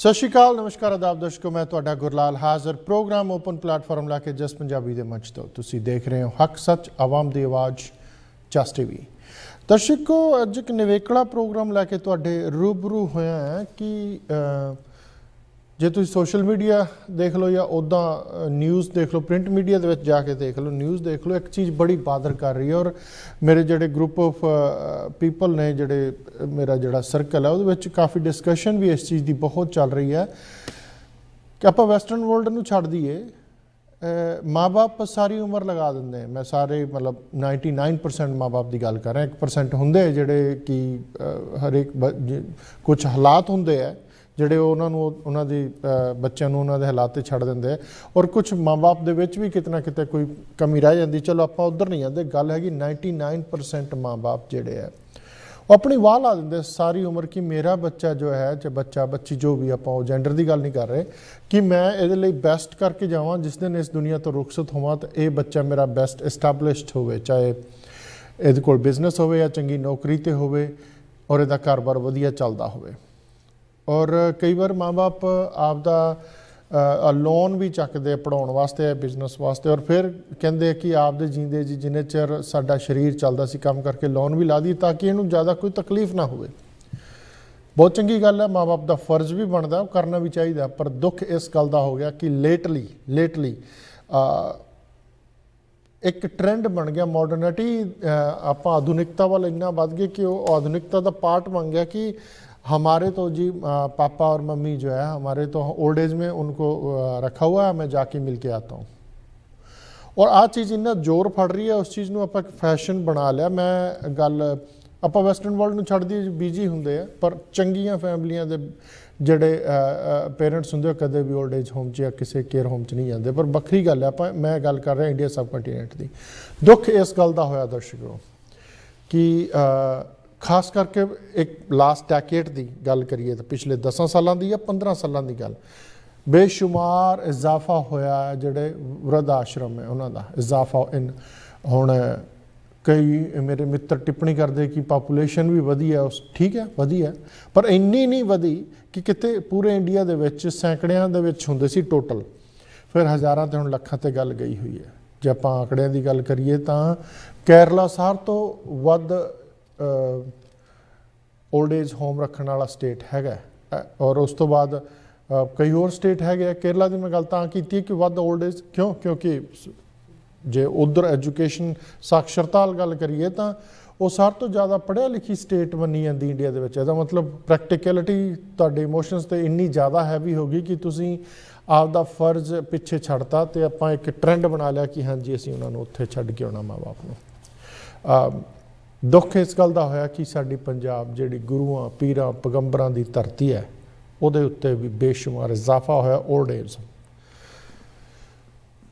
ਸਤਿ ਸ਼੍ਰੀ ਅਕਾਲ ਨਮਸਕਾਰ ਆਦਾਬ ਦਰਸ਼ਕੋ ਮੈਂ ਤੁਹਾਡਾ ਗੁਰਲਾਲ ਹਾਜ਼ਰ ਪ੍ਰੋਗਰਾਮ ਓਪਨ ਪਲੇਟਫਾਰਮ ਲਾ ਕੇ ਜਸ ਪੰਜਾਬੀ ਦੇ ਮੰਚ ਤੋਂ ਤੁਸੀਂ ਦੇਖ ਰਹੇ ਹੋ ਹੱਕ ਸੱਚ ਆਵਾਮ ਦੀ ਆਵਾਜ਼ ਜਸ ਟੀਵੀ ਦਰਸ਼ਕੋ ਅੱਜ ਇੱਕ ਨਿਵੇਕਲਾ ਪ੍ਰੋਗਰਾਮ ਲਾ ਕੇ ਤੁਹਾਡੇ ਰੂਬਰੂ ਹੋਇਆ ਹੈ ਕਿ ਜੇ ਤੁਸੀਂ ਸੋਸ਼ਲ ਮੀਡੀਆ ਦੇਖ ਲਓ ਜਾਂ ਉਦਾਂ ਨਿਊਜ਼ ਦੇਖ ਲਓ ਪ੍ਰਿੰਟ ਮੀਡੀਆ ਦੇ ਵਿੱਚ ਜਾ ਕੇ ਦੇਖ ਲਓ ਨਿਊਜ਼ ਦੇਖ ਲਓ ਇੱਕ ਚੀਜ਼ ਬੜੀ ਬਾਦਰ ਕਰ ਰਹੀ ਹੈ ਔਰ ਮੇਰੇ ਜਿਹੜੇ ਗਰੁੱਪ ਆਫ ਪੀਪਲ ਨੇ ਜਿਹੜੇ ਮੇਰਾ ਜਿਹੜਾ ਸਰਕਲ ਹੈ ਉਹਦੇ ਵਿੱਚ ਕਾਫੀ ਡਿਸਕਸ਼ਨ ਵੀ ਇਸ ਚੀਜ਼ ਦੀ ਬਹੁਤ ਚੱਲ ਰਹੀ ਹੈ ਕਿ ਆਪਾਂ ਵੈਸਟਰਨ ਵਰਲਡ ਨੂੰ ਛੱਡ ਦਈਏ ਮਾਪੇ ਸਾਰੀ ਉਮਰ ਲਗਾ ਦਿੰਦੇ ਮੈਂ ਸਾਰੇ ਮਤਲਬ 99% ਮਾਪੇ ਦੀ ਗੱਲ ਕਰ ਰਿਹਾ 1% ਹੁੰਦੇ ਜਿਹੜੇ ਕਿ ਹਰੇਕ ਕੁਝ ਹਾਲਾਤ ਹੁੰਦੇ ਆ ਜਿਹੜੇ ਉਹਨਾਂ ਨੂੰ ਉਹਨਾਂ ਦੀ ਬੱਚਿਆਂ ਨੂੰ ਉਹਨਾਂ ਦੇ ਹਾਲਾਤ ਤੇ ਛੱਡ ਦਿੰਦੇ ਆ ਔਰ ਕੁਝ ਮਾਪੇ ਦੇ ਵਿੱਚ ਵੀ ਕਿਤਨਾ ਕਿਤੇ ਕੋਈ ਕਮੀ ਰਹਿ ਜਾਂਦੀ ਚਲੋ ਆਪਾਂ ਉਧਰ ਨਹੀਂ ਜਾਂਦੇ ਗੱਲ ਹੈਗੀ 99% ਮਾਪੇ ਜਿਹੜੇ ਆ ਉਹ ਆਪਣੀ ਵਾਹ ਲਾ ਦਿੰਦੇ ਸਾਰੀ ਉਮਰ ਕੀ ਮੇਰਾ ਬੱਚਾ ਜੋ ਹੈ ਜਾਂ ਬੱਚਾ ਬੱਚੀ ਜੋ ਵੀ ਆਪਾਂ ਉਹ ਜੈਂਡਰ ਦੀ ਗੱਲ ਨਹੀਂ ਕਰ ਰਹੇ ਕਿ ਮੈਂ ਇਹਦੇ ਲਈ ਬੈਸਟ ਕਰਕੇ ਜਾਵਾਂ ਜਿਸ ਦਿਨ ਇਸ ਦੁਨੀਆ ਤੋਂ ਰੁਖਸਤ ਹੋਵਾਂ ਤਾਂ ਇਹ ਬੱਚਾ ਮੇਰਾ ਬੈਸਟ ਐਸਟੈਬਲਿਸ਼ਡ ਹੋਵੇ ਚਾਹੇ ਇਹਦੇ ਕੋਲ ਬਿਜ਼ਨਸ ਹੋਵੇ ਜਾਂ ਚੰਗੀ ਨੌਕਰੀ ਤੇ ਹੋਵੇ ਔਰ ਇਹਦਾ ਕਾਰੋਬਾਰ ਵਧੀਆ ਚੱਲਦਾ ਹੋਵੇ ਔਰ ਕਈ ਵਾਰ ਮਾਪੇ ਆਪ ਦਾ ਲੋਨ ਵੀ ਚੱਕਦੇ ਪੜਾਉਣ ਵਾਸਤੇ ਹੈ ਬਿਜ਼ਨਸ ਵਾਸਤੇ ਔਰ ਫਿਰ ਕਹਿੰਦੇ ਕਿ ਆਪ ਦੇ ਜੀਂਦੇ ਜੀ ਜਿੰਨੇ ਚਿਰ ਸਾਡਾ ਸਰੀਰ ਚੱਲਦਾ ਸੀ ਕੰਮ ਕਰਕੇ ਲੋਨ ਵੀ ਲਾ ਦੀ ਤਾਂ ਕਿ ਇਹਨੂੰ ਜ਼ਿਆਦਾ ਕੋਈ ਤਕਲੀਫ ਨਾ ਹੋਵੇ ਬਹੁਤ ਚੰਗੀ ਗੱਲ ਹੈ ਮਾਪੇ ਦਾ ਫਰਜ਼ ਵੀ ਬਣਦਾ ਕਰਨਾ ਵੀ ਚਾਹੀਦਾ ਪਰ ਦੁੱਖ ਇਸ ਗੱਲ ਦਾ ਹੋ ਗਿਆ ਕਿ ਲੇਟਲੀ ਲੇਟਲੀ ਇੱਕ ਟ੍ਰੈਂਡ ਬਣ ਗਿਆ ਮਾਡਰਨਿਟੀ ਆਪਾਂ ਆਧੁਨਿਕਤਾ ਵੱਲ ਇੰਨਾ ਵੱਧ ਗਏ ਕਿ ਉਹ ਆਧੁਨਿਕਤਾ ਦਾ ਪਾਰਟ ਬਣ ਗਿਆ ਕਿ हमारे तो जी पापा और मम्मी जो है हमारे तो ओल्ड एज में उनको रखा हुआ है मैं जाके मिल के आता हूँ ਔਰ ਆ ਚੀਜ਼ ਇੰਨਾ ਜ਼ੋਰ ਫੜ ਰਹੀ ਹੈ ਉਸ ਚੀਜ਼ ਨੂੰ ਆਪਾਂ ਫੈਸ਼ਨ ਬਣਾ ਲਿਆ ਮੈਂ ਗੱਲ ਆਪਾਂ ਵੈਸਟਰਨ ਵਰਲਡ ਨੂੰ ਛੱਡ ਦੀ ਬਿਜੀ ਹੁੰਦੇ ਆ ਪਰ ਚੰਗੀਆਂ ਫੈਮਲੀਆਂ ਦੇ ਜਿਹੜੇ ਪੇਰੈਂਟਸ ਹੁੰਦੇ ਕਦੇ ਵੀ 올ਡ ਏਜ ਹੋਮ 'ਚ ਜਾਂ ਕਿਸੇ ਕੇਅਰ ਹੋਮ 'ਚ ਨਹੀਂ ਜਾਂਦੇ ਪਰ ਵੱਖਰੀ ਗੱਲ ਹੈ ਆਪਾਂ ਮੈਂ ਗੱਲ ਕਰ ਰਿਹਾ ਇੰਡੀਆ ਸਬ ਕੰਟੀਨੈਂਟ ਦੀ ਦੁੱਖ ਇਸ ਗੱਲ ਦਾ ਹੋਇਆ ਦਰਸ਼ਕੋ ਕਿ ਖਾਸ ਕਰਕੇ ਇੱਕ ਲਾਸਟ ਡੈਕੇਟ ਦੀ ਗੱਲ ਕਰੀਏ ਤਾਂ ਪਿਛਲੇ 10 ਸਾਲਾਂ ਦੀ ਜਾਂ 15 ਸਾਲਾਂ ਦੀ ਗੱਲ ਬੇਸ਼ੁਮਾਰ ਇਜ਼ਾਫਾ ਹੋਇਆ ਜਿਹੜੇ ਵਿਰਧ ਆਸ਼ਰਮ ਹੈ ਉਹਨਾਂ ਦਾ ਇਜ਼ਾਫਾ ਇਨ ਹੁਣ ਕਈ ਮੇਰੇ ਮਿੱਤਰ ਟਿੱਪਣੀ ਕਰਦੇ ਕਿ ਪਾਪੂਲੇਸ਼ਨ ਵੀ ਵਧੀ ਹੈ ਉਸ ਠੀਕ ਹੈ ਵਧੀ ਹੈ ਪਰ ਇੰਨੀ ਨਹੀਂ ਵਧੀ ਕਿ ਕਿਤੇ ਪੂਰੇ ਇੰਡੀਆ ਦੇ ਵਿੱਚ ਸੈਂਕੜਿਆਂ ਦੇ ਵਿੱਚ ਹੁੰਦੇ ਸੀ ਟੋਟਲ ਫਿਰ ਹਜ਼ਾਰਾਂ ਤੇ ਹੁਣ ਲੱਖਾਂ ਤੇ ਗੱਲ ਗਈ ਹੋਈ ਹੈ ਜੇ ਆਪਾਂ ਆਂਕੜਿਆਂ ਦੀ ਗੱਲ ਕਰੀਏ ਤਾਂ ਕੇਰਲਾ ਸਾਰ ਤੋਂ ਵੱਧ ਓਲਡ ਏਜ ਹੋਮ ਰੱਖਣ ਵਾਲਾ ਸਟੇਟ ਹੈਗਾ ਔਰ ਉਸ ਤੋਂ ਬਾਅਦ ਕਈ ਹੋਰ ਸਟੇਟ ਹੈਗੇ ਕੇਰਲਾ ਦੀ ਮੈਂ ਗੱਲ ਤਾਂ ਕੀਤੀ ਕਿ ਵੱਧ ਓਲਡ ਏਜ ਕਿਉਂ ਕਿਉਂਕਿ ਜੇ ਉਧਰ ਐਜੂਕੇਸ਼ਨ ਸਾਖਸ਼ਰਤਾ ਨਾਲ ਗੱਲ ਕਰੀਏ ਤਾਂ ਉਹ ਸਭ ਤੋਂ ਜ਼ਿਆਦਾ ਪੜ੍ਹਿਆ ਲਿਖੀ ਸਟੇਟ ਬਣੀ ਜਾਂਦੀ ਇੰਡੀਆ ਦੇ ਵਿੱਚ ਇਹਦਾ ਮਤਲਬ ਪ੍ਰੈਕਟੀਕੈਲਿਟੀ ਤੁਹਾਡੇ ਇਮੋਸ਼ਨਸ ਤੇ ਇੰਨੀ ਜ਼ਿਆਦਾ ਹੈਵੀ ਹੋ ਗਈ ਕਿ ਤੁਸੀਂ ਆਪ ਦਾ ਫਰਜ਼ ਪਿੱਛੇ ਛੱਡਤਾ ਤੇ ਆਪਾਂ ਇੱਕ ਟ੍ਰੈਂਡ ਬਣਾ ਲਿਆ ਕਿ ਹਾਂਜੀ ਅਸੀਂ ਉਹਨਾਂ ਨੂੰ ਉੱਥੇ ਛੱਡ ਕੇ ਆਉਣਾ ਮਾਪੇ ਨੂੰ ਦੁੱਖ ਇਸ ਗੱਲ ਦਾ ਹੋਇਆ ਕਿ ਸਾਡੀ ਪੰਜਾਬ ਜਿਹੜੀ ਗੁਰੂਆਂ ਪੀਰਾਂ ਪਗੰਬਰਾਂ ਦੀ ਧਰਤੀ ਹੈ ਉਹਦੇ ਉੱਤੇ ਵੀ ਬੇਸ਼ੁਮਾਰ ਇਜ਼ਾਫਾ ਹੋਇਆ 올ਡ ਏਜ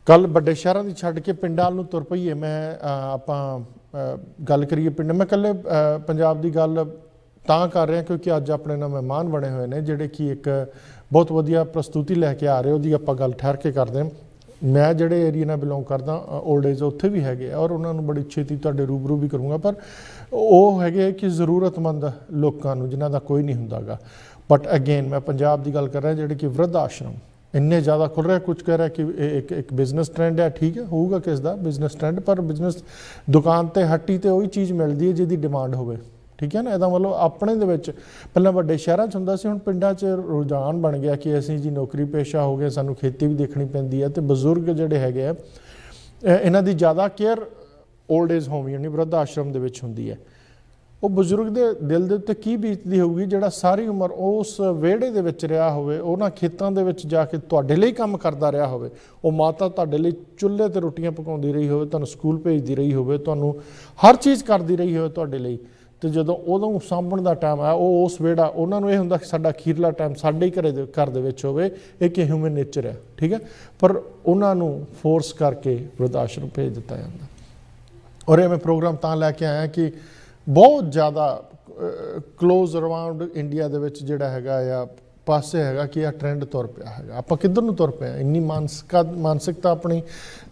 ਕੱਲ ਵੱਡੇ ਸ਼ਹਿਰਾਂ ਦੀ ਛੱਡ ਕੇ ਪਿੰਡਾਂ ਨੂੰ ਤੁਰ ਪਈਏ ਮੈਂ ਆਪਾਂ ਗੱਲ ਕਰੀਏ ਪਿੰਡ ਮੈਂ ਕੱਲੇ ਪੰਜਾਬ ਦੀ ਗੱਲ ਤਾਂ ਕਰ ਰਿਹਾ ਕਿਉਂਕਿ ਅੱਜ ਆਪਣੇ ਨਾਲ ਮਹਿਮਾਨ ਬਣੇ ਹੋਏ ਨੇ ਜਿਹੜੇ ਕਿ ਇੱਕ ਬਹੁਤ ਵਧੀਆ ਪ੍ਰਸਤੁਤੀ ਲੈ ਕੇ ਆ ਰਹੇ ਉਹਦੀ ਆਪਾਂ ਗੱਲ ਠਹਿਰ ਕੇ ਕਰਦੇ ਹਾਂ ਮੈਂ ਜਿਹੜੇ ਏਰੀਆ ਨਾਲ ਬਿਲੋਂਗ ਕਰਦਾ 올ਡ ਏਜ ਉੱਥੇ ਵੀ ਹੈਗੇ ਔਰ ਉਹਨਾਂ ਨੂੰ ਬੜੀ ਛੇਤੀ ਤੁਹਾਡੇ ਰੂਬਰੂ ਵੀ ਕਰੂੰਗਾ ਪਰ ਉਹ ਹੈਗੇ ਕਿ ਜ਼ਰੂਰਤਮੰਦ ਲੋਕਾਂ ਨੂੰ ਜਿਨ੍ਹਾਂ ਦਾ ਕੋਈ ਨਹੀਂ ਹੁੰਦਾਗਾ ਬਟ ਅਗੇਨ ਮੈਂ ਪੰਜਾਬ ਦੀ ਗੱਲ ਕਰ ਰਿਹਾ ਜਿਹੜੇ ਕਿ ਵਿਰਧ ਆਸ਼ਰਮ ਇੰਨੇ ਜ਼ਿਆਦਾ ਖੁੱਲ ਰਿਹਾ ਕੁਝ ਕਹਿ ਰਿਹਾ ਕਿ ਇੱਕ ਇੱਕ ਬਿਜ਼ਨਸ ਟ੍ਰੈਂਡ ਹੈ ਠੀਕ ਹੈ ਹੋਊਗਾ ਕਿਸ ਦਾ ਬਿਜ਼ਨਸ ਟ੍ਰੈਂਡ ਪਰ ਬਿਜ਼ਨਸ ਦੁਕਾਨ ਤੇ ਹੱਟੀ ਤੇ ਉਹੀ ਚੀਜ਼ ਮਿਲਦੀ ਹੈ ਜਿਹਦੀ ਡਿਮਾਂਡ ਹੋਵੇ ਠੀਕ ਹੈ ਨਾ ਇਹਦਾ ਮਤਲਬ ਆਪਣੇ ਦੇ ਵਿੱਚ ਪਹਿਲਾਂ ਵੱਡੇ ਸ਼ਹਿਰਾਂ 'ਚ ਹੁੰਦਾ ਸੀ ਹੁਣ ਪਿੰਡਾਂ 'ਚ ਰੁਝਾਨ ਬਣ ਗਿਆ ਕਿ ਅਸੀਂ ਜੀ ਨੌਕਰੀ ਪੇਸ਼ਾ ਹੋ ਗਏ ਸਾਨੂੰ ਖੇਤੀ ਵੀ ਦੇਖਣੀ ਪੈਂਦੀ ਹੈ ਤੇ ਬਜ਼ੁਰਗ ਜਿਹੜੇ ਹੈਗੇ ਆ ਇਹਨਾਂ ਦੀ ਜ਼ਿਆਦਾ ਕੇਅਰ 올ਡ ਏਜ ਹੋਮ ਯਾਨੀ ਵਰਧ ਆਸ਼ਰਮ ਦੇ ਵਿੱਚ ਹੁੰਦੀ ਹੈ ਉਹ ਬਜ਼ੁਰਗ ਦੇ ਦਿਲ ਦੇ ਉੱਤੇ ਕੀ ਬੀਤਦੀ ਹੋਊਗੀ ਜਿਹੜਾ ਸਾਰੀ ਉਮਰ ਉਸ ਵਿਹੜੇ ਦੇ ਵਿੱਚ ਰਿਹਾ ਹੋਵੇ ਉਹਨਾਂ ਖੇਤਾਂ ਦੇ ਵਿੱਚ ਜਾ ਕੇ ਤੁਹਾਡੇ ਲਈ ਕੰਮ ਕਰਦਾ ਰਿਹਾ ਹੋਵੇ ਉਹ ਮਾਤਾ ਤੁਹਾਡੇ ਲਈ ਚੁੱਲ੍ਹੇ ਤੇ ਰੋਟੀਆਂ ਪਕਾਉਂਦੀ ਰਹੀ ਹੋਵੇ ਤੁਹਾਨੂੰ ਸਕੂਲ ਭੇਜਦੀ ਰਹੀ ਹੋਵੇ ਤੁਹਾਨੂੰ ਹਰ ਚੀਜ਼ ਕਰਦੀ ਰਹੀ ਹੋਵੇ ਤੁਹਾਡੇ ਲਈ ਤੇ ਜਦੋਂ ਉਦੋਂ ਸਾਂਭਣ ਦਾ ਟਾਈਮ ਆ ਉਹ ਉਸ ਵੇੜਾ ਉਹਨਾਂ ਨੂੰ ਇਹ ਹੁੰਦਾ ਕਿ ਸਾਡਾ ਅਖੀਰਲਾ ਟਾਈਮ ਸਾਡੇ ਘਰੇ ਦੇ ਘਰ ਦੇ ਵਿੱਚ ਹੋਵੇ ਇਹ ਕਿ ਹਿਊਮਨ ਨੇਚਰ ਹੈ ਠੀਕ ਹੈ ਪਰ ਉਹਨਾਂ ਨੂੰ ਫੋਰਸ ਕਰਕੇ ਵਰਧ ਨੂੰ ਭੇਜ ਦਿੱਤਾ ਜਾਂਦਾ ਔਰ ਇਹ ਮੈਂ ਪ੍ਰੋਗਰਾਮ ਤਾਂ ਲੈ ਕੇ ਆਇਆ ਕਿ ਬਹੁਤ ਜ਼ਿਆਦਾ ক্লোਜ਼ ਅਰਾਊਂਡ ਇੰਡੀਆ ਦੇ ਵਿੱਚ ਜਿਹੜਾ ਹੈਗਾ ਆ ਪਾਸੇ ਹੈਗਾ ਕਿ ਇਹ ਟ੍ਰੈਂਡ ਤੁਰ ਪਿਆ ਹੈਗਾ ਆਪਾਂ ਕਿੱਧਰ ਨੂੰ ਤੁਰ ਪਿਆ ਇੰਨੀ ਮਾਨਸਿਕਤਾ ਮਾਨਸਿਕਤਾ ਆਪਣੀ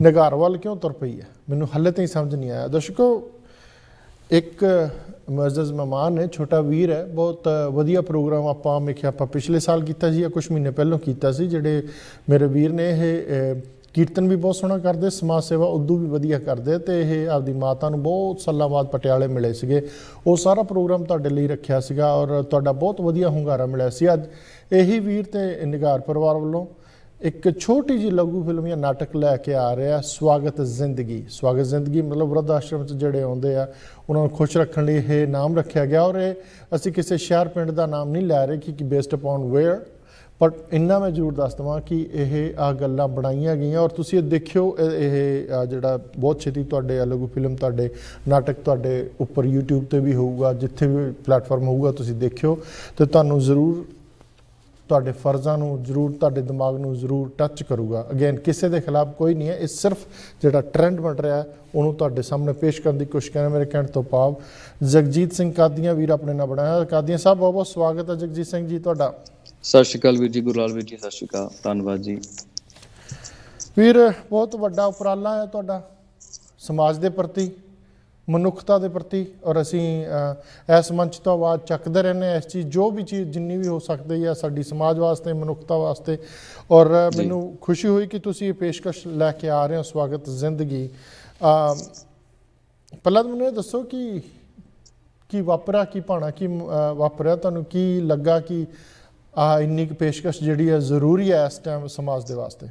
ਨਿਗਾਰ ਵੱਲ ਕਿਉਂ ਤੁਰ ਪਈ ਹੈ ਮੈਨੂੰ ਹੱਲੇ ਤਾਈਂ ਸਮਝ ਨਹੀਂ ਆਇਆ ਦਰਸ਼ਕੋ ਇੱਕ ਮੁਅੱਜ਼ਜ਼ ਮਹਿਮਾਨ ਨੇ ਛੋਟਾ ਵੀਰ ਹੈ ਬਹੁਤ ਵਧੀਆ ਪ੍ਰੋਗਰਾਮ ਆਪਾਂ ਮੇਖਿਆ ਆਪਾਂ ਪਿਛਲੇ ਸਾਲ ਕੀਤਾ ਸੀ ਜਾਂ ਕੁਝ ਮਹੀਨੇ ਪਹਿਲਾਂ ਕੀਤਾ ਸੀ ਜਿਹੜੇ ਮੇਰੇ ਵੀਰ ਨੇ ਇਹ ਕੀਰਤਨ ਵੀ ਬਹੁਤ ਸੋਹਣਾ ਕਰਦੇ ਸਮਾਜ ਸੇਵਾ ਉਦੋਂ ਵੀ ਵਧੀਆ ਕਰਦੇ ਤੇ ਇਹ ਆਪਦੀ ਮਾਤਾ ਨੂੰ ਬਹੁਤ ਸੱਲਾਬਾਦ ਪਟਿਆਲੇ ਮਿਲੇ ਸੀਗੇ ਉਹ ਸਾਰਾ ਪ੍ਰੋਗਰਾਮ ਤੁਹਾਡੇ ਲਈ ਰੱਖਿਆ ਸੀਗਾ ਔਰ ਤੁਹਾਡਾ ਬਹੁਤ ਵਧੀਆ ਹੁੰਗਾਰਾ ਮਿਲਿਆ ਸੀ ਅੱਜ ਇਹੀ ਵੀਰ ਤੇ ਨਿਗਾਰ ਪਰਿਵਾਰ ਵੱਲੋਂ ਇੱਕ ਛੋਟੀ ਜੀ ਲਘੂ ਫਿਲਮ ਜਾਂ ਨਾਟਕ ਲੈ ਕੇ ਆ ਰਿਹਾ ਸਵਾਗਤ ਜ਼ਿੰਦਗੀ ਸਵਾਗਤ ਜ਼ਿੰਦਗੀ ਮਤਲਬ ਵਰਧ ਆਸ਼ਰਮ ਚ ਜਿਹੜੇ ਆਉਂਦੇ ਆ ਉਹਨਾਂ ਨੂੰ ਖੁਸ਼ ਰੱਖਣ ਲਈ ਇਹ ਨਾਮ ਰੱਖਿਆ ਗਿਆ ਔਰ ਇਹ ਅਸੀਂ ਕਿਸੇ ਸ਼ਹਿਰ ਪਿੰਡ ਦਾ ਨਾਮ ਨਹੀਂ ਲੈ ਰਹੇ ਕਿ ਬੇਸਡ ਅਪਨ ਵੇਅਰ ਪਰ ਇੰਨਾ ਮੈਂ ਜ਼ਰੂਰ ਦੱਸ ਦਵਾਂ ਕਿ ਇਹ ਆ ਗੱਲਾਂ ਬਣਾਈਆਂ ਗਈਆਂ ਔਰ ਤੁਸੀਂ ਇਹ ਦੇਖਿਓ ਇਹ ਜਿਹੜਾ ਬਹੁਤ ਛੇਤੀ ਤੁਹਾਡੇ ਲਘੂ ਫਿਲਮ ਤੁਹਾਡੇ ਨਾਟਕ ਤੁਹਾਡੇ ਉੱਪਰ YouTube ਤੇ ਵੀ ਹੋਊਗਾ ਜਿੱਥੇ ਵੀ ਪਲੇਟਫਾਰਮ ਹੋਊਗਾ ਤੁਸੀਂ ਦੇਖਿਓ ਤੇ ਤੁਹਾਨੂੰ ਜ਼ਰੂਰ ਤੁਹਾਡੇ ਫਰਜ਼ਾਂ ਨੂੰ ਜ਼ਰੂਰ ਤੁਹਾਡੇ ਦਿਮਾਗ ਨੂੰ ਜ਼ਰੂਰ ਟੱਚ ਕਰੂਗਾ ਅਗੇਨ ਕਿਸੇ ਦੇ ਖਿਲਾਫ ਕੋਈ ਨਹੀਂ ਹੈ ਇਹ ਸਿਰਫ ਜਿਹੜਾ ਟ੍ਰੈਂਡ ਬਣ ਰਿਹਾ ਉਹਨੂੰ ਤੁਹਾਡੇ ਸਾਹਮਣੇ ਪੇਸ਼ ਕਰਨ ਦੀ ਕੋਸ਼ਿਸ਼ ਕਰਾਂ ਮੇਰੇ ਕਹਿਣ ਤੋਂ ਪਾਵ ਜਗਜੀਤ ਸਿੰਘ ਕਾਦੀਆਂ ਵੀਰ ਆਪਣੇ ਨਾਲ ਬਣਾਇਆ ਕਾਦੀਆਂ ਸਾਹਿਬ ਬਹੁਤ ਬਹੁਤ ਸਵਾਗਤ ਹੈ ਜਗਜੀਤ ਸਿੰਘ ਜੀ ਤੁਹਾਡਾ ਸਤਿ ਸ਼੍ਰੀ ਅਕਾਲ ਵੀਰ ਜੀ ਗੁਰਲਾਲ ਵੀਰ ਜੀ ਸਤਿ ਸ਼੍ਰੀ ਅਕਾਲ ਧੰਨਵਾਦ ਜੀ ਵੀਰ ਬਹੁਤ ਵੱਡਾ ਉਪਰਾਲਾ ਹੈ ਤੁਹਾਡਾ ਸਮਾਜ ਦੇ ਪ੍ਰਤੀ ਮਨੁੱਖਤਾ ਦੇ ਪ੍ਰਤੀ ਔਰ ਅਸੀਂ ਇਸ ਮੰਚ ਤੋਂ ਆਵਾਜ਼ ਚੱਕਦੇ ਰਹਿੰਦੇ ਇਸ ਚੀਜ਼ ਜੋ ਵੀ ਚੀਜ਼ ਜਿੰਨੀ ਵੀ ਹੋ ਸਕਦੀ ਹੈ ਸਾਡੀ ਸਮਾਜ ਵਾਸਤੇ ਮਨੁੱਖਤਾ ਵਾਸਤੇ ਔਰ ਮੈਨੂੰ ਖੁਸ਼ੀ ਹੋਈ ਕਿ ਤੁਸੀਂ ਇਹ ਪੇਸ਼ਕਸ਼ ਲੈ ਕੇ ਆ ਰਹੇ ਹੋ ਸਵਾਗਤ ਜ਼ਿੰਦਗੀ ਪਹਿਲਾਂ ਮੈਨੂੰ ਦੱਸੋ ਕਿ ਕੀ ਵਾਪਰਿਆ ਕੀ ਪਾਣਾ ਕੀ ਵਾਪਰਿਆ ਤੁਹਾਨੂੰ ਕੀ ਲੱਗਾ ਕਿ ਆ ਇੰਨੀ ਪੇਸ਼ਕਸ਼ ਜਿਹੜੀ ਹੈ ਜ਼ਰੂਰੀ ਹੈ ਇਸ ਟਾਈਮ ਸਮਾਜ ਦੇ ਵਾਸਤੇ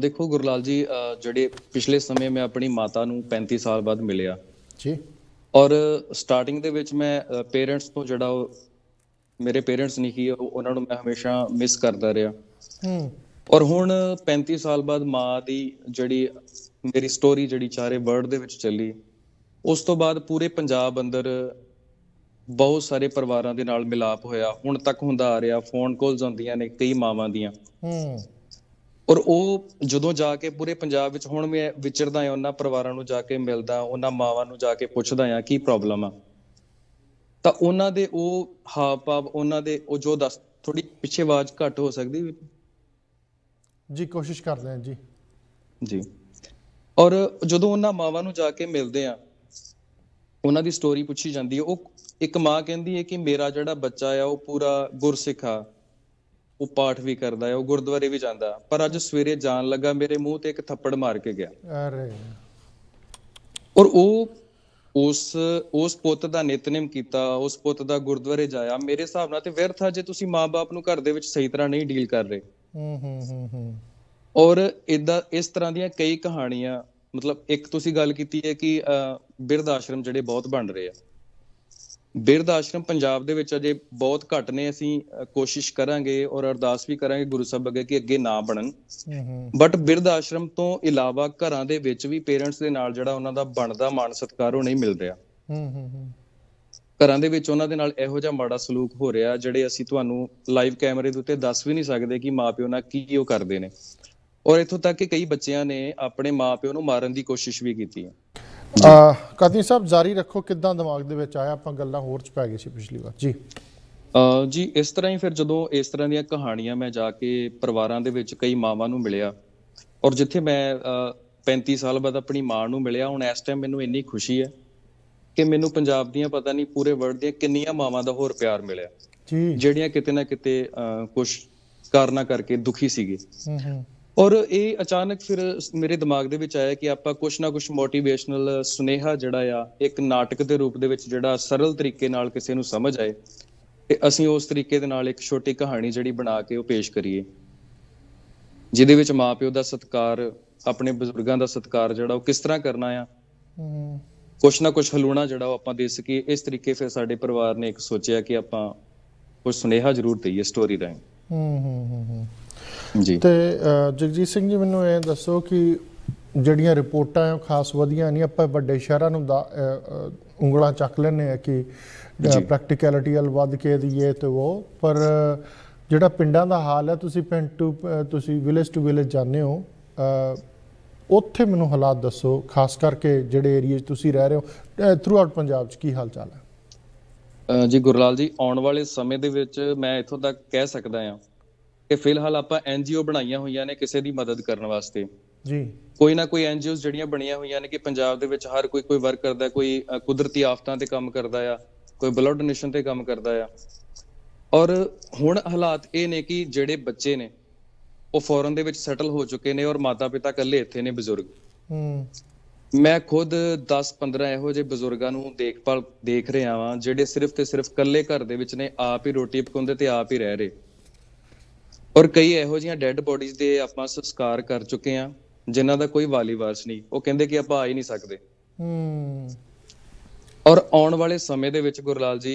ਦੇਖੋ ਗੁਰਲਾਲ ਜੀ ਜਿਹੜੇ ਪਿਛਲੇ ਸਮੇਂ ਮੈਂ ਆਪਣੀ ਮਾਤਾ ਨੂੰ 35 ਸਾਲ ਬਾਅਦ ਮਿਲਿਆ ਜੀ ਔਰ ਸਟਾਰਟਿੰਗ ਦੇ ਵਿੱਚ ਮੈਂ ਪੇਰੈਂਟਸ ਤੋਂ ਜਿਹੜਾ ਉਹ ਮੇਰੇ ਪੇਰੈਂਟਸ ਨਹੀਂ ਕੀ ਉਹਨਾਂ ਨੂੰ ਮੈਂ ਹਮੇਸ਼ਾ ਮਿਸ ਕਰਦਾ ਰਿਹਾ ਹੂੰ ਔਰ ਹੁਣ 35 ਸਾਲ ਬਾਅਦ ਮਾਂ ਦੀ ਜਿਹੜੀ ਮੇਰੀ ਸਟੋਰੀ ਜਿਹੜੀ ਚਾਰੇ ਵਰਲਡ ਦੇ ਵਿੱਚ ਚੱਲੀ ਉਸ ਤੋਂ ਬਾਅਦ ਪੂਰੇ ਪੰਜਾਬ ਅੰਦਰ ਬਹੁਤ ਸਾਰੇ ਪਰਿਵਾਰਾਂ ਦੇ ਨਾਲ ਮਿਲਾਪ ਹੋਇਆ ਹੁਣ ਤੱਕ ਹੁੰਦਾ ਆ ਰਿਹਾ ਫੋਨ ਕਾਲਸ ਆਉਂਦੀਆਂ ਨੇ ਕਈ ਮਾਵਾਂ ਦੀਆਂ ਹੂੰ ਔਰ ਉਹ ਜਦੋਂ ਜਾ ਕੇ ਪੂਰੇ ਪੰਜਾਬ ਵਿੱਚ ਹੁਣ ਮੈਂ ਵਿਚਰਦਾ ਆ ਉਹਨਾਂ ਪਰਿਵਾਰਾਂ ਨੂੰ ਜਾ ਕੇ ਮਿਲਦਾ ਉਹਨਾਂ ਮਾਵਾਂ ਨੂੰ ਜਾ ਕੇ ਪੁੱਛਦਾ ਆ ਕੀ ਪ੍ਰੋਬਲਮ ਆ ਤਾਂ ਉਹਨਾਂ ਦੇ ਉਹ ਹਾਵ-ਭਾਵ ਉਹਨਾਂ ਦੇ ਉਹ ਜੋ ਦੱਸ ਥੋੜੀ ਪਿੱਛੇ ਆਵਾਜ਼ ਘੱਟ ਹੋ ਸਕਦੀ ਜੀ ਕੋਸ਼ਿਸ਼ ਕਰਦੇ ਆ ਜੀ ਜੀ ਔਰ ਜਦੋਂ ਉਹਨਾਂ ਮਾਵਾਂ ਨੂੰ ਜਾ ਕੇ ਮਿਲਦੇ ਆ ਉਹਨਾਂ ਦੀ ਸਟੋਰੀ ਪੁੱਛੀ ਜਾਂਦੀ ਹੈ ਉਹ ਇੱਕ ਮਾਂ ਕਹਿੰਦੀ ਹੈ ਕਿ ਮੇਰਾ ਜਿਹੜਾ ਬੱਚਾ ਆ ਉਹ ਪੂਰਾ ਗੁਰਸਿੱਖਾ ਉਹ ਪਾਠ ਵੀ ਕਰਦਾ ਹੈ ਉਹ ਗੁਰਦੁਆਰੇ ਵੀ ਜਾਂਦਾ ਪਰ ਅੱਜ ਸਵੇਰੇ ਜਾਣ ਲੱਗਾ ਮੇਰੇ ਮੂੰਹ ਤੇ ਇੱਕ ਥੱਪੜ ਮਾਰ ਕੇ ਗਿਆ ਅਰੇ ਔਰ ਉਹ ਉਸ ਉਸ ਪੁੱਤ ਦਾ ਨਿਤਨੇਮ ਕੀਤਾ ਉਸ ਪੁੱਤ ਦਾ ਗੁਰਦੁਆਰੇ ਜਾਇਆ ਮੇਰੇ ਹਿਸਾਬ ਨਾਲ ਤੇ ਵਿਰਥ ਆ ਜੇ ਤੁਸੀਂ ਮਾਪੇ ਨੂੰ ਘਰ ਦੇ ਵਿੱਚ ਸਹੀ ਤਰ੍ਹਾਂ ਨਹੀਂ ਡੀਲ ਕਰ ਰਹੇ ਹੂੰ ਹੂੰ ਹੂੰ ਔਰ ਇਦਾਂ ਇਸ ਤਰ੍ਹਾਂ ਦੀਆਂ ਕਈ ਕਹਾਣੀਆਂ ਮਤਲਬ ਇੱਕ ਤੁਸੀਂ ਗੱਲ ਕੀਤੀ ਹੈ ਕਿ ਬਿਰਧ ਆਸ਼ਰਮ ਜਿਹੜੇ ਬਹੁਤ ਬਣ ਰਹੇ ਆ ਬਿਰਧ ਆਸ਼ਰਮ ਪੰਜਾਬ ਦੇ ਵਿੱਚ ਅਜੇ ਬਹੁਤ ਘੱਟ ਨੇ ਅਸੀਂ ਕੋਸ਼ਿਸ਼ ਕਰਾਂਗੇ ਔਰ ਅਰਦਾਸ ਵੀ ਕਰਾਂਗੇ ਗੁਰੂ ਸਾਹਿਬ ਅੱਗੇ ਕਿ ਅੱਗੇ ਨਾ ਬਣਨ ਬਟ ਬਿਰਧ ਆਸ਼ਰਮ ਤੋਂ ਇਲਾਵਾ ਘਰਾਂ ਦੇ ਵਿੱਚ ਵੀ ਪੇਰੈਂਟਸ ਦੇ ਨਾਲ ਜਿਹੜਾ ਉਹਨਾਂ ਦਾ ਬਣਦਾ ਮਾਨ ਸਤਕਾਰ ਉਹ ਨਹੀਂ ਮਿਲ ਰਿਹਾ ਘਰਾਂ ਦੇ ਵਿੱਚ ਉਹਨਾਂ ਦੇ ਨਾਲ ਇਹੋ ਜਿਹਾ ਮਾੜਾ ਸਲੂਕ ਹੋ ਰਿਹਾ ਜਿਹੜੇ ਅਸੀਂ ਤੁਹਾਨੂੰ ਲਾਈਵ ਕੈਮਰੇ ਦੇ ਉੱਤੇ ਦੱਸ ਵੀ ਨਹੀਂ ਸਕਦੇ ਕਿ ਮਾਪਿਓ ਨਾਲ ਕੀ ਉਹ ਕਰਦੇ ਨੇ ਔਰ ਇਥੋਂ ਤੱਕ ਕਿ ਕਈ ਬੱਚਿਆਂ ਨੇ ਆਪਣੇ ਮਾਪਿਓ ਨੂੰ ਮਾਰਨ ਦੀ ਕੋਸ਼ਿਸ਼ ਵੀ ਕੀਤੀ ਹੈ ਕਾਦੀ ਸਾਹਿਬ ਜਾਰੀ ਰੱਖੋ ਕਿਦਾਂ ਦਿਮਾਗ ਦੇ ਵਿੱਚ ਆਇਆ ਆਪਾਂ ਗੱਲਾਂ ਹੋਰ ਚ ਪੈ ਗਏ ਸੀ ਪਿਛਲੀ ਵਾਰ ਜੀ ਜੀ ਇਸ ਤਰ੍ਹਾਂ ਹੀ ਫਿਰ ਜਦੋਂ ਇਸ ਤਰ੍ਹਾਂ ਦੀਆਂ ਕਹਾਣੀਆਂ ਮੈਂ ਜਾ ਕੇ ਪਰਿਵਾਰਾਂ ਦੇ ਵਿੱਚ ਕਈ ਮਾਵਾਂ ਨੂੰ ਮਿਲਿਆ ਔਰ ਜਿੱਥੇ ਮੈਂ 35 ਸਾਲ ਬਾਅਦ ਆਪਣੀ ਮਾਂ ਨੂੰ ਮਿਲਿਆ ਹੁਣ ਇਸ ਟਾਈਮ ਮੈਨੂੰ ਇੰਨੀ ਖੁਸ਼ੀ ਹੈ ਕਿ ਮੈਨੂੰ ਪੰਜਾਬ ਦੀਆਂ ਪਤਾ ਨਹੀਂ ਪੂਰੇ ਵਰਲਡ ਦੀਆਂ ਕਿੰਨੀਆਂ ਮਾਵਾਂ ਦਾ ਹੋਰ ਪਿਆਰ ਮਿਲਿਆ ਜੀ ਜਿਹੜੀਆਂ ਕਿਤੇ ਨਾ ਕਿਤੇ ਕੁਝ ਕਾਰਨਾ ਕਰਕੇ ਦੁਖੀ ਸੀਗੇ ਔਰ ਇਹ ਅਚਾਨਕ ਫਿਰ ਮੇਰੇ ਦਿਮਾਗ ਦੇ ਵਿੱਚ ਆਇਆ ਕਿ ਆਪਾਂ ਕੁਛ ਨਾ ਕੁਛ ਮੋਟੀਵੇਸ਼ਨਲ ਸੁਨੇਹਾ ਜਿਹੜਾ ਆ ਇੱਕ ਨਾਟਕ ਦੇ ਰੂਪ ਦੇ ਵਿੱਚ ਜਿਹੜਾ ਸਰਲ ਤਰੀਕੇ ਨਾਲ ਕਿਸੇ ਨੂੰ ਸਮਝ ਆਏ ਤੇ ਅਸੀਂ ਉਸ ਤਰੀਕੇ ਦੇ ਨਾਲ ਇੱਕ ਛੋਟੀ ਕਹਾਣੀ ਜਿਹੜੀ ਬਣਾ ਕੇ ਉਹ ਪੇਸ਼ ਕਰੀਏ ਜਿਹਦੇ ਵਿੱਚ ਮਾਪਿਓ ਦਾ ਸਤਕਾਰ ਆਪਣੇ ਬਜ਼ੁਰਗਾਂ ਦਾ ਸਤਕਾਰ ਜਿਹੜਾ ਉਹ ਕਿਸ ਤਰ੍ਹਾਂ ਕਰਨਾ ਆ ਕੁਛ ਨਾ ਕੁਛ ਹਲੂਣਾ ਜਿਹੜਾ ਉਹ ਆਪਾਂ ਦੇ ਸਕੀਏ ਇਸ ਤਰੀਕੇ ਫਿਰ ਸਾਡੇ ਪਰਿਵਾਰ ਨੇ ਇੱਕ ਸੋਚਿਆ ਕਿ ਆਪਾਂ ਕੁਝ ਸੁਨੇਹਾ ਜ਼ਰੂਰ ਦਈਏ ਸਟੋਰੀ ਰਾਹੀਂ ਹੂੰ ਹੂੰ ਹੂੰ ਜੀ ਤੇ ਜਗਜੀਤ ਸਿੰਘ ਜੀ ਮੈਨੂੰ ਇਹ ਦੱਸੋ ਕਿ ਜਿਹੜੀਆਂ ਰਿਪੋਰਟਾਂ ਆ ਖਾਸ ਵਧੀਆਂ ਨਹੀਂ ਆਪਾਂ ਵੱਡੇ ਸ਼ਹਿਰਾਂ ਨੂੰ ਉਂਗਲਾਂ ਚੱਕ ਲੈਨੇ ਆ ਕਿ ਪ੍ਰੈਕਟੀਕੈਲਿਟੀ ਵੱਲ ਵੱਧ ਕੇ ਦੀਏ ਤੇ ਉਹ ਪਰ ਜਿਹੜਾ ਪਿੰਡਾਂ ਦਾ ਹਾਲ ਹੈ ਤੁਸੀਂ ਪਿੰਡ ਟੂ ਤੁਸੀਂ ਵਿਲੇਜ ਟੂ ਵਿਲੇਜ ਜਾਂਦੇ ਹੋ ਉੱਥੇ ਮੈਨੂੰ ਹਾਲਾਤ ਦੱਸੋ ਖਾਸ ਕਰਕੇ ਜਿਹੜੇ ਏਰੀਆ 'ਚ ਤੁਸੀਂ ਰਹਿ ਰਹੇ ਹੋ ਥਰੂ ਆਊਟ ਪੰਜਾਬ 'ਚ ਕੀ ਹਾਲ ਚਾਲ ਹੈ ਜੀ ਗੁਰਲਾਲ ਜੀ ਆਉਣ ਵਾਲੇ ਸਮੇਂ ਦੇ ਵਿੱਚ ਮੈਂ ਇਥੋਂ ਤੱਕ ਕਹਿ ਸਕਦਾ ਹਾਂ ਕਿ ਫਿਲਹਾਲ ਆਪਾਂ ਐਨਜੀਓ ਬਣਾਈਆਂ ਹੋਈਆਂ ਨੇ ਕਿਸੇ ਦੀ ਮਦਦ ਕਰਨ ਵਾਸਤੇ ਜੀ ਕੋਈ ਨਾ ਕੋਈ ਐਨਜੀਓਸ ਜਿਹੜੀਆਂ ਬਣੀਆਂ ਹੋਈਆਂ ਨੇ ਕਿ ਪੰਜਾਬ ਦੇ ਵਿੱਚ ਹਰ ਕੋਈ ਕੋਈ ਵਰਕ ਕਰਦਾ ਕੋਈ ਕੁਦਰਤੀ ਆਫਤਾਂ ਤੇ ਕੰਮ ਕਰਦਾ ਆ ਕੋਈ ਬਲੱਡ ਡੋਨੇਸ਼ਨ ਤੇ ਕੰਮ ਕਰਦਾ ਆ ਔਰ ਹੁਣ ਹਾਲਾਤ ਇਹ ਨੇ ਕਿ ਜਿਹੜੇ ਬੱਚੇ ਨੇ ਉਹ ਫੋਰਨ ਦੇ ਵਿੱਚ ਸੈਟਲ ਹੋ ਚੁੱਕੇ ਨੇ ਔਰ ਮਾਤਾ-ਪਿਤਾ ਇਕੱਲੇ ਇੱਥੇ ਨੇ ਬਜ਼ੁਰਗ ਹੂੰ ਮੈਂ ਖੁਦ 10-15 ਇਹੋ ਜਿਹੇ ਬਜ਼ੁਰਗਾਂ ਨੂੰ ਦੇਖਭਾਲ ਦੇਖ ਰਿਹਾ ਵਾਂ ਜਿਹੜੇ ਸਿਰਫ ਤੇ ਸਿਰਫ ਇਕੱਲੇ ਘਰ ਦੇ ਵਿੱਚ ਨੇ ਆਪ ਹੀ ਰੋਟੀ ਪਕਾਉਂਦੇ ਤੇ ਆਪ ਹੀ ਰਹਿ ਰਹੇ ਔਰ ਕਈ ਇਹੋ ਜਿਹੀਆਂ ਡੈੱਡ ਬੋਡੀਜ਼ ਦੇ ਆਪਾਂ ਸੰਸਕਾਰ ਕਰ ਚੁੱਕੇ ਆ ਜਿਨ੍ਹਾਂ ਦਾ ਕੋਈ ਵਾਲੀ ਵਾਰਸ ਨਹੀਂ ਉਹ ਕਹਿੰਦੇ ਕਿ ਆਪਾਂ ਆ ਹੀ ਨਹੀਂ ਸਕਦੇ ਹੂੰ ਔਰ ਆਉਣ ਵਾਲੇ ਸਮੇਂ ਦੇ ਵਿੱਚ ਗੁਰਲਾਲ ਜੀ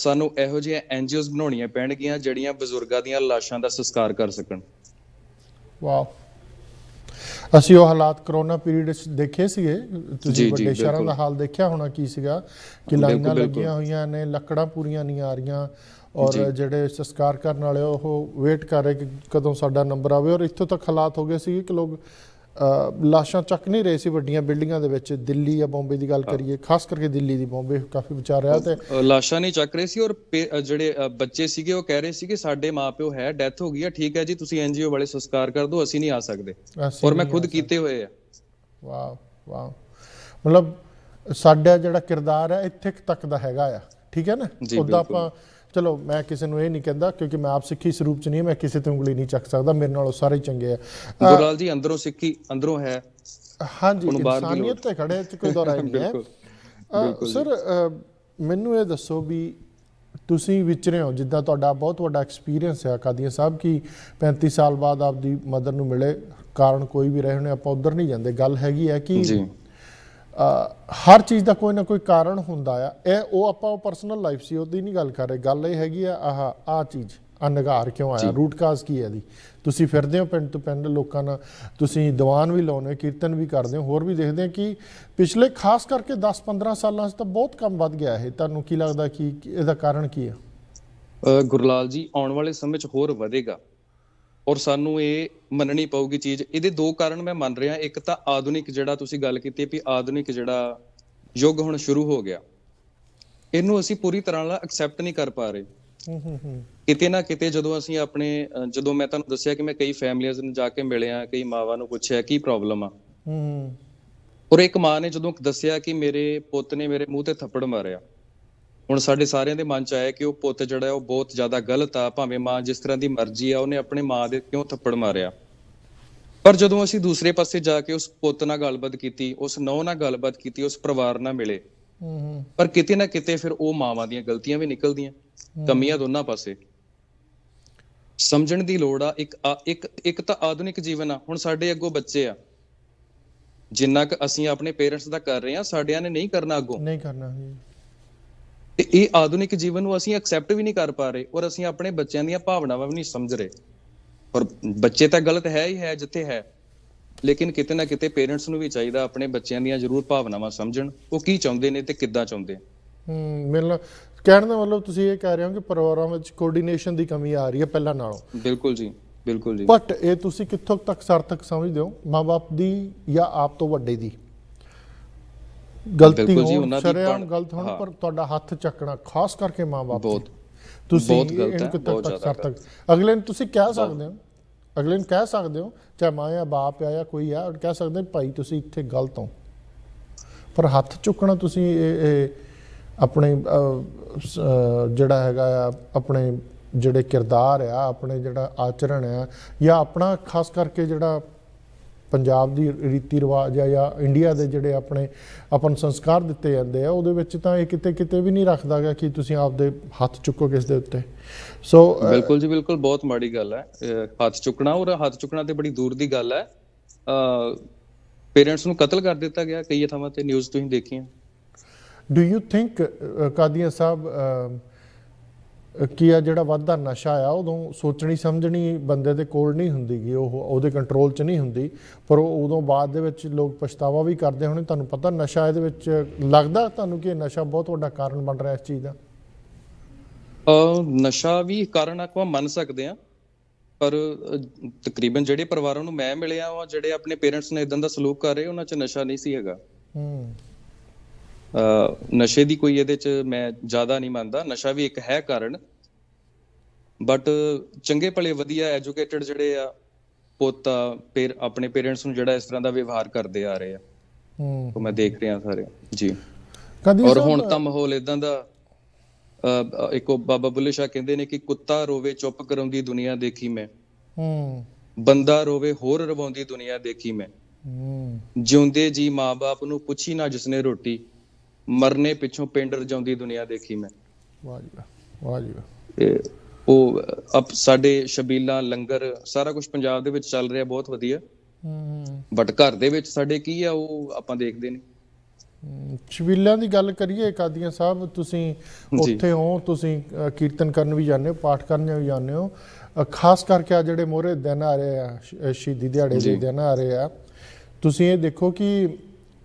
ਸਾਨੂੰ ਇਹੋ ਜਿਹੀਆਂ ਐਨਜੀਓਜ਼ ਬਣਾਉਣੀਆਂ ਪੈਣਗੀਆਂ ਜਿਹੜੀਆਂ ਬਜ਼ੁਰਗਾਂ ਦੀਆਂ ਲਾਸ਼ਾਂ ਦਾ ਸੰਸਕਾਰ ਕਰ ਸਕਣ ਵਾਓ ਅਸੀਂ ਉਹ ਹਾਲਾਤ ਕਰੋਨਾ ਪੀਰੀਅਡ ਵਿੱਚ ਦੇਖੇ ਸੀਗੇ ਤੁਸੀਂ ਵੱਡੇ ਸ਼ਹਿਰਾਂ ਦਾ ਹਾਲ ਦੇਖਿਆ ਹੋਣਾ ਕੀ ਸੀਗਾ ਕਿ ਲਾਈਨਾਂ ਲੱਗੀਆਂ ਹੋਈਆਂ ਨੇ ਲੱਕੜਾਂ ਪੂਰੀਆਂ ਨਹੀਂ ਆ ਰਹੀਆਂ ਔਰ ਜਿਹੜੇ ਸਸਕਾਰ ਕਰਨ ਵਾਲੇ ਉਹ ਵੇਟ ਕਰ ਰਹੇ ਕਿ ਕਦੋਂ ਸਾਡਾ ਨੰਬਰ ਆਵੇ ਔਰ ਇੱਥੋਂ ਤੱਕ ਹਾਲਾਤ ਹੋ ਗਏ ਸੀ ਕਿ ਲੋਕ ਲਾਸ਼ਾਂ ਚੱਕ ਨਹੀਂ ਰਹੇ ਸੀ ਵੱਡੀਆਂ ਬਿਲਡਿੰਗਾਂ ਦੇ ਵਿੱਚ ਦਿੱਲੀ ਜਾਂ ਬੰਬੇ ਦੀ ਗੱਲ ਕਰੀਏ ਖਾਸ ਕਰਕੇ ਦਿੱਲੀ ਦੀ ਬੰਬੇ ਕਾਫੀ ਵਿਚਾਰ ਰਿਹਾ ਤੇ ਲਾਸ਼ਾਂ ਨਹੀਂ ਚੱਕ ਰਹੇ ਸੀ ਔਰ ਜਿਹੜੇ ਬੱਚੇ ਸੀਗੇ ਉਹ ਕਹਿ ਰਹੇ ਸੀ ਕਿ ਸਾਡੇ ਮਾਪਿਓ ਹੈ ਡੈਥ ਹੋ ਗਈ ਹੈ ਠੀਕ ਹੈ ਜੀ ਤੁਸੀਂ ਐਨਜੀਓ ਵਾਲੇ ਸੰਸਕਾਰ ਕਰ ਦਿਓ ਅਸੀਂ ਨਹੀਂ ਆ ਸਕਦੇ ਔਰ ਮੈਂ ਖੁਦ ਕੀਤੇ ਹੋਏ ਆ ਵਾਓ ਵਾਓ ਮਤਲਬ ਸਾਡਾ ਜਿਹੜਾ ਕਿਰਦਾਰ ਹੈ ਇੱਥੇ ਤੱਕ ਦਾ ਹੈਗਾ ਆ ਠੀਕ ਹੈ ਨਾ ਉਦਾਂ ਆਪਾਂ ਚਲੋ ਮੈਂ ਕਿਸੇ ਨੂੰ ਇਹ ਨਹੀਂ ਕਹਿੰਦਾ ਕਿਉਂਕਿ ਮੈਂ ਆਪ ਸਿੱਖੀ ਸਰੂਪ ਚ ਨਹੀਂ ਮੈਂ ਕਿਸੇ ਤੇ ਉਂਗਲੀ ਨਹੀਂ ਚੱਕ ਸਕਦਾ ਮੇਰੇ ਨਾਲੋਂ ਸਾਰੇ ਚੰਗੇ ਆ ਗੁਰਲਾਲ ਜੀ ਅੰਦਰੋਂ ਸਿੱਖੀ ਅੰਦਰੋਂ ਹੈ ਹਾਂਜੀ ਇਨਸਾਨੀਅਤ ਤੇ ਖੜੇ ਤੇ ਕੋਈ ਦੌਰਾ ਨਹੀਂ ਹੈ ਸਰ ਮੈਨੂੰ ਇਹ ਦੱਸੋ ਵੀ ਤੁਸੀਂ ਵਿਚਰੇ ਹੋ ਜਿੱਦਾਂ ਤੁਹਾਡਾ ਬਹੁਤ ਵੱਡਾ ਐਕਸਪੀਰੀਅੰਸ ਹੈ ਕਾਦੀਆ ਸਾਹਿਬ ਕੀ 35 ਸਾਲ ਬਾਅਦ ਆਪਦੀ ਮਦਰ ਨੂੰ ਮਿਲੇ ਕਾਰਨ ਕੋਈ ਵੀ ਰਹੇ ਹੋਣੇ ਆਪਾਂ ਉਧਰ ਨਹੀਂ ਜਾਂਦੇ ਗੱਲ ਹੈਗੀ ਹੈ ਕਿ ਹਰ ਚੀਜ਼ ਦਾ ਕੋਈ ਨਾ ਕੋਈ ਕਾਰਨ ਹੁੰਦਾ ਆ ਇਹ ਉਹ ਆਪਾਂ ਉਹ ਪਰਸਨਲ ਲਾਈਫ ਸੀ ਉਹਦੀ ਨਹੀਂ ਗੱਲ ਕਰ ਰਹੇ ਗੱਲ ਇਹ ਹੈਗੀ ਆ ਆਹ ਆ ਚੀਜ਼ ਅਨਗਾਰ ਕਿਉਂ ਆਇਆ ਰੂਟ ਕਾਜ਼ ਕੀ ਹੈ ਦੀ ਤੁਸੀਂ ਫਿਰਦੇ ਹੋ ਪਿੰਡ ਤੋਂ ਪਿੰਡ ਲੋਕਾਂ ਨਾਲ ਤੁਸੀਂ ਦੀਵਾਨ ਵੀ ਲਾਉਨੇ ਕੀਰਤਨ ਵੀ ਕਰਦੇ ਹੋ ਹੋਰ ਵੀ ਦੇਖਦੇ ਆ ਕਿ ਪਿਛਲੇ ਖਾਸ ਕਰਕੇ 10-15 ਸਾਲਾਂ 'ਚ ਤਾਂ ਬਹੁਤ ਕੰਮ ਵੱਧ ਗਿਆ ਹੈ ਤੁਹਾਨੂੰ ਕੀ ਲੱਗਦਾ ਕਿ ਇਹਦਾ ਕਾਰਨ ਕੀ ਹੈ ਗੁਰਲਾਲ ਜੀ ਆਉਣ ਵਾਲੇ ਸਮੇਂ 'ਚ ਹੋਰ ਵਧੇਗਾ ਔਰ ਸਾਨੂੰ ਇਹ ਮੰਨਣੀ ਪਊਗੀ ਚੀਜ਼ ਇਹਦੇ ਦੋ ਕਾਰਨ ਮੈਂ ਮੰਨ ਰਿਹਾ ਇੱਕ ਤਾਂ ਆਧੁਨਿਕ ਜਿਹੜਾ ਤੁਸੀਂ ਗੱਲ ਕੀਤੀ ਵੀ ਆਧੁਨਿਕ ਜਿਹੜਾ ਯੁੱਗ ਹੁਣ ਸ਼ੁਰੂ ਹੋ ਗਿਆ ਇਹਨੂੰ ਅਸੀਂ ਪੂਰੀ ਤਰ੍ਹਾਂ ਨਾਲ ਐਕਸੈਪਟ ਨਹੀਂ ਕਰ ਪਾ ਰਹੇ ਹੂੰ ਹੂੰ ਹੂੰ ਕਿਤੇ ਨਾ ਕਿਤੇ ਜਦੋਂ ਅਸੀਂ ਆਪਣੇ ਜਦੋਂ ਮੈਂ ਤੁਹਾਨੂੰ ਦੱਸਿਆ ਕਿ ਮੈਂ ਕਈ ਫੈਮਲੀਆਂ ਨੂੰ ਜਾ ਕੇ ਮਿਲਿਆ ਕਈ ਮਾਵਾਂ ਨੂੰ ਪੁੱਛਿਆ ਕੀ ਪ੍ਰੋਬਲਮ ਆ ਹੂੰ ਔਰ ਇੱਕ ਮਾਂ ਨੇ ਜਦੋਂ ਦੱਸਿਆ ਕਿ ਮੇਰੇ ਪੁੱਤ ਨੇ ਮੇਰੇ ਮੂੰਹ ਤੇ ਥੱਪੜ ਮਾਰਿਆ ਹੁਣ ਸਾਡੇ ਸਾਰਿਆਂ ਦੇ ਮਨ 'ਚ ਆਇਆ ਕਿ ਉਹ ਪੁੱਤ ਜਿਹੜਾ ਉਹ ਬਹੁਤ ਜ਼ਿਆਦਾ ਗਲਤ ਆ ਭਾਵੇਂ ਮਾਂ ਜਿਸ ਤਰ੍ਹਾਂ ਦੀ ਮਰਜ਼ੀ ਆ ਉਹਨੇ ਆਪਣੇ ਮਾਂ ਦੇ ਕਿਉਂ ਥੱਪੜ ਮਾਰਿਆ ਪਰ ਜਦੋਂ ਅਸੀਂ ਦੂਸਰੇ ਪਾਸੇ ਜਾ ਕੇ ਉਸ ਪੁੱਤ ਨਾਲ ਗੱਲਬਾਤ ਕੀਤੀ ਉਸ ਨੌ ਨਾਲ ਗੱਲਬਾਤ ਕੀਤੀ ਉਸ ਪਰਿਵਾਰ ਨਾਲ ਮਿਲੇ ਪਰ ਕਿਤੇ ਨਾ ਕਿਤੇ ਫਿਰ ਉਹ ਮਾਵਾਂ ਦੀਆਂ ਗਲਤੀਆਂ ਵੀ ਨਿਕਲਦੀਆਂ ਕਮੀਆਂ ਦੋਨਾਂ ਪਾਸੇ ਸਮਝਣ ਦੀ ਲੋੜ ਆ ਇੱਕ ਇੱਕ ਇੱਕ ਤਾਂ ਆਧੁਨਿਕ ਜੀਵਨ ਆ ਹੁਣ ਸਾਡੇ ਅੱਗੋਂ ਬੱਚੇ ਆ ਜਿੰਨਾ ਕਿ ਅਸੀਂ ਆਪਣੇ ਪੇਰੈਂਟਸ ਦਾ ਕਰ ਰਹੇ ਆ ਸਾਡਿਆਂ ਨੇ ਨਹੀਂ ਕਰਨਾ ਅੱਗੋਂ ਨਹੀਂ ਕਰਨਾ ਜੀ ਤੇ ਇਹ ਆਧੁਨਿਕ ਜੀਵਨ ਨੂੰ ਅਸੀਂ ਐਕਸੈਪਟ ਵੀ ਨਹੀਂ ਕਰ ਪਾ ਰਹੇ ਔਰ ਅਸੀਂ ਆਪਣੇ ਬੱਚਿਆਂ ਦੀਆਂ ਭਾਵਨਾਵਾਂ ਵੀ ਨਹੀਂ ਸਮਝ ਰਹੇ ਔਰ ਬੱਚੇ ਤਾਂ ਗਲਤ ਹੈ ਹੀ ਹੈ ਜਿੱਥੇ ਹੈ ਲੇਕਿਨ ਕਿਤੇ ਨਾ ਕਿਤੇ ਪੇਰੈਂਟਸ ਨੂੰ ਵੀ ਚਾਹੀਦਾ ਆਪਣੇ ਬੱਚਿਆਂ ਦੀਆਂ ਜ਼ਰੂਰ ਭਾਵਨਾਵਾਂ ਸਮਝਣ ਉਹ ਕੀ ਚਾਹੁੰਦੇ ਨੇ ਤੇ ਕਿੱਦਾਂ ਚਾਹੁੰਦੇ ਹੂੰ ਨਾਲ ਕਹਿਣ ਦਾ ਮਤਲਬ ਤੁਸੀਂ ਇਹ ਕਹਿ ਰਹੇ ਹੋ ਕਿ ਪਰਿਵਾਰਾਂ ਵਿੱਚ ਕੋਆਰਡੀਨੇਸ਼ਨ ਦੀ ਕਮੀ ਆ ਰਹੀ ਹੈ ਪਹਿਲਾਂ ਨਾਲੋਂ ਬਿਲਕੁਲ ਜੀ ਬਿਲਕੁਲ ਜੀ ਬਟ ਇਹ ਤੁਸੀਂ ਕਿੱਥੋਂ ਤੱਕ ਸਾਰਥਕ ਸਮਝਦੇ ਹੋ ਮਾਪੇ ਦੀ ਜਾਂ ਆਪ ਤੋਂ ਵੱਡੇ ਦੀ ਗਲਤੀ ਹੋਣ ਸ਼ਰਿਆਮ ਗਲਤ ਹੋਣ ਪਰ ਤੁਹਾਡਾ ਹੱਥ ਚੱਕਣਾ ਖਾਸ ਕਰਕੇ ਮਾਂ-ਬਾਪ ਬਹੁਤ ਤੁਸੀਂ ਬਹੁਤ ਗਲਤ ਹੈ ਬਹੁਤ ਜ਼ਿਆਦਾ ਤੱਕ ਅਗਲੇ ਨੂੰ ਤੁਸੀਂ ਕਹਿ ਸਕਦੇ ਹੋ ਅਗਲੇ ਨੂੰ ਕਹਿ ਸਕਦੇ ਹੋ ਚਾਹੇ ਮਾਂ ਆ ਬਾਪ ਆ ਜਾਂ ਕੋਈ ਆ ਕਹਿ ਸਕਦੇ ਭਾਈ ਤੁਸੀਂ ਇੱਥੇ ਗਲਤ ਹੋ ਪਰ ਹੱਥ ਚੁੱਕਣਾ ਤੁਸੀਂ ਇਹ ਆਪਣੇ ਜਿਹੜਾ ਹੈਗਾ ਆ ਆਪਣੇ ਜਿਹੜੇ ਕਿਰਦਾਰ ਆ ਆਪਣੇ ਜਿਹੜਾ ਆਚਰਣ ਆ ਜਾਂ ਆਪਣਾ ਖਾਸ ਕਰਕੇ ਜਿਹੜਾ ਪੰਜਾਬ ਦੀ ਰੀਤੀ ਰਿਵਾਜ ਆ ਜਾਂ ਇੰਡੀਆ ਦੇ ਜਿਹੜੇ ਆਪਣੇ ਆਪਨ ਸੰਸਕਾਰ ਦਿੱਤੇ ਜਾਂਦੇ ਆ ਉਹਦੇ ਵਿੱਚ ਤਾਂ ਇਹ ਕਿਤੇ ਕਿਤੇ ਵੀ ਨਹੀਂ ਰੱਖਦਾਗਾ ਕਿ ਤੁਸੀਂ ਆਪਦੇ ਹੱਥ ਚੁੱਕੋ ਕਿਸ ਦੇ ਉੱਤੇ ਸੋ ਬਿਲਕੁਲ ਜੀ ਬਿਲਕੁਲ ਬਹੁਤ ਮਾੜੀ ਗੱਲ ਹੈ ਹੱਥ ਚੁੱਕਣਾ ਔਰ ਹੱਥ ਚੁੱਕਣਾ ਤੇ ਬੜੀ ਦੂਰ ਦੀ ਗੱਲ ਹੈ ਪੇਰੈਂਟਸ ਨੂੰ ਕਤਲ ਕਰ ਦਿੱਤਾ ਗਿਆ ਕਈ ਥਾਵਾਂ ਤੇ ਨਿਊਜ਼ ਤੁਸੀਂ ਦੇਖੀਆਂ do you think Qadian Sahib ਕੀ ਆ ਜਿਹੜਾ ਵੱਧਦਾ ਨਸ਼ਾ ਆ ਉਦੋਂ ਸੋਚਣੀ ਸਮਝਣੀ ਬੰਦੇ ਦੇ ਕੋਲ ਨਹੀਂ ਹੁੰਦੀਗੀ ਉਹ ਉਹਦੇ ਕੰਟਰੋਲ 'ਚ ਨਹੀਂ ਹੁੰਦੀ ਪਰ ਉਹ ਉਦੋਂ ਬਾਅਦ ਦੇ ਵਿੱਚ ਲੋਕ ਪਛਤਾਵਾ ਵੀ ਕਰਦੇ ਹੋਣੇ ਤੁਹਾਨੂੰ ਪਤਾ ਨਸ਼ਾ ਇਹਦੇ ਵਿੱਚ ਲੱਗਦਾ ਤੁਹਾਨੂੰ ਕਿ ਨਸ਼ਾ ਬਹੁਤ ਵੱਡਾ ਕਾਰਨ ਬਣ ਰਿਹਾ ਇਸ ਚੀਜ਼ ਦਾ ਨਸ਼ਾ ਵੀ ਕਾਰਨ ਆਪਾਂ ਮੰਨ ਸਕਦੇ ਆ ਪਰ ਤਕਰੀਬਨ ਜਿਹੜੇ ਪਰਿਵਾਰਾਂ ਨੂੰ ਮੈਂ ਮਿਲਿਆ ਉਹ ਜਿਹੜੇ ਆਪਣੇ ਪੇਰੈਂਟਸ ਨੇ ਇਦਾਂ ਦਾ ਸਲੂਕ ਕਰ ਰਹੇ ਉਹਨਾਂ 'ਚ ਨਸ਼ਾ ਨਹੀਂ ਸੀ ਹੈਗਾ ਹੂੰ ਨਸ਼ੇ ਦੀ ਕੋਈ ਇਹਦੇ ਚ ਮੈਂ ਜ਼ਿਆਦਾ ਨਹੀਂ ਮੰਨਦਾ ਨਸ਼ਾ ਵੀ ਇੱਕ ਹੈ ਕਾਰਨ ਬਟ ਚੰਗੇ ਭਲੇ ਵਧੀਆ ਐਜੂਕੇਟਿਡ ਜਿਹੜੇ ਆ ਪੁੱਤ ਪੇਰ ਆਪਣੇ ਪੇਰੈਂਟਸ ਨੂੰ ਜਿਹੜਾ ਇਸ ਤਰ੍ਹਾਂ ਦਾ ਵਿਵਹਾਰ ਕਰਦੇ ਆ ਰਹੇ ਆ ਹੂੰ ਮੈਂ ਦੇਖ ਰਿਹਾ ਸਾਰੇ ਜੀ ਕਦੀ ਔਰ ਹੁਣ ਤਾਂ ਮਾਹੌਲ ਇਦਾਂ ਦਾ ਇੱਕ ਬਾਬਾ ਬੁੱਲੇ ਸ਼ਾਹ ਕਹਿੰਦੇ ਨੇ ਕਿ ਕੁੱਤਾ ਰੋਵੇ ਚੁੱਪ ਕਰਾਉਂਦੀ ਦੁਨੀਆ ਦੇਖੀ ਮੈਂ ਹੂੰ ਬੰਦਾ ਰੋਵੇ ਹੋਰ ਰਵਾਉਂਦੀ ਦੁਨੀਆ ਦੇਖੀ ਮੈਂ ਹੂੰ ਜਿਉਂਦੇ ਜੀ ਮਾਪੇ ਨੂੰ ਪੁੱਛੀ ਨਾ ਜਿਸਨੇ ਰੋਟੀ ਮਰਨੇ ਪਿੱਛੋਂ ਪਿੰਡ ਰਜਾਉਂਦੀ ਦੁਨੀਆ ਦੇਖੀ ਮੈਂ ਵਾਹ ਜੀ ਵਾਹ ਜੀ ਉਹ ਅਪ ਸਾਡੇ ਸ਼ਬੀਲਾ ਲੰਗਰ ਸਾਰਾ ਕੁਝ ਪੰਜਾਬ ਦੇ ਵਿੱਚ ਚੱਲ ਰਿਹਾ ਬਹੁਤ ਵਧੀਆ ਹੂੰ ਬਟ ਘਰ ਦੇ ਵਿੱਚ ਸਾਡੇ ਕੀ ਆ ਉਹ ਆਪਾਂ ਦੇਖਦੇ ਨੇ ਸ਼ਬੀਲਾ ਦੀ ਗੱਲ ਕਰੀਏ ਕਾਦੀਆਂ ਸਾਹਿਬ ਤੁਸੀਂ ਉੱਥੇ ਹੋ ਤੁਸੀਂ ਕੀਰਤਨ ਕਰਨ ਵੀ ਜਾਂਦੇ ਹੋ ਪਾਠ ਕਰਨ ਵੀ ਜਾਂਦੇ ਹੋ ਖਾਸ ਕਰਕੇ ਆ ਜਿਹੜੇ ਮੋਹਰੇ ਦਿਨ ਆ ਰਹੇ ਆ ਸ਼ਹੀਦੀ ਦਿਹਾੜੇ ਦੇ ਦਿਨ ਆ ਰਹੇ ਆ ਤੁਸੀਂ ਇਹ ਦੇਖੋ ਕਿ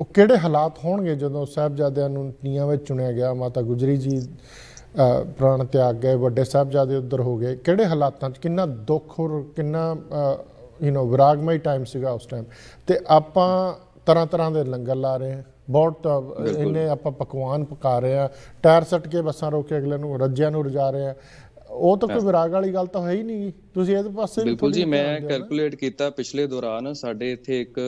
ਉਹ ਕਿਹੜੇ ਹਾਲਾਤ ਹੋਣਗੇ ਜਦੋਂ ਸਾਹਿਬਜ਼ਾਦਿਆਂ ਨੂੰ ਨੀਆਂ ਵਿੱਚ ਚੁਣਿਆ ਗਿਆ ਮਾਤਾ ਗੁਜਰੀ ਜੀ ਪ੍ਰਾਣ ਤਿਆਗ ਗਏ ਵੱਡੇ ਸਾਹਿਬਜ਼ਾਦੇ ਉੱਧਰ ਹੋ ਗਏ ਕਿਹੜੇ ਹਾਲਾਤਾਂ 'ਚ ਕਿੰਨਾ ਦੁੱਖ ਹੋਰ ਕਿੰਨਾ ਯੂ نو ਵਿਰਾਗਮਈ ਟਾਈਮ ਸੀਗਾ ਉਸ ਟਾਈਮ ਤੇ ਆਪਾਂ ਤਰ੍ਹਾਂ ਤਰ੍ਹਾਂ ਦੇ ਲੰਗਰ ਲਾ ਰਹੇ ਹਾਂ ਬਹੁਤ ਇਹਨੇ ਆਪਾਂ ਪਕਵਾਨ ਪਕਾ ਰਹੇ ਆ ਟਾਇਰ ਸੱਟ ਕੇ ਬੱਸਾਂ ਰੋਕ ਕੇ ਅਗਲੇ ਨੂੰ ਰੱਜਿਆਂ ਨੂੰ ਰਜਾ ਰਹੇ ਆ ਉਹ ਤਾਂ ਕੋਈ ਵਿਰਾਗ ਵਾਲੀ ਗੱਲ ਤਾਂ ਹੈ ਹੀ ਨਹੀਂ ਤੁਸੀਂ ਇਹਦੇ ਪਾਸੇ ਬਿਲਕੁਲ ਜੀ ਮੈਂ ਕੈਲਕੂਲੇਟ ਕੀਤਾ ਪਿਛਲੇ ਦੌਰਾਨ ਸਾਡੇ ਇੱਥੇ ਇੱਕ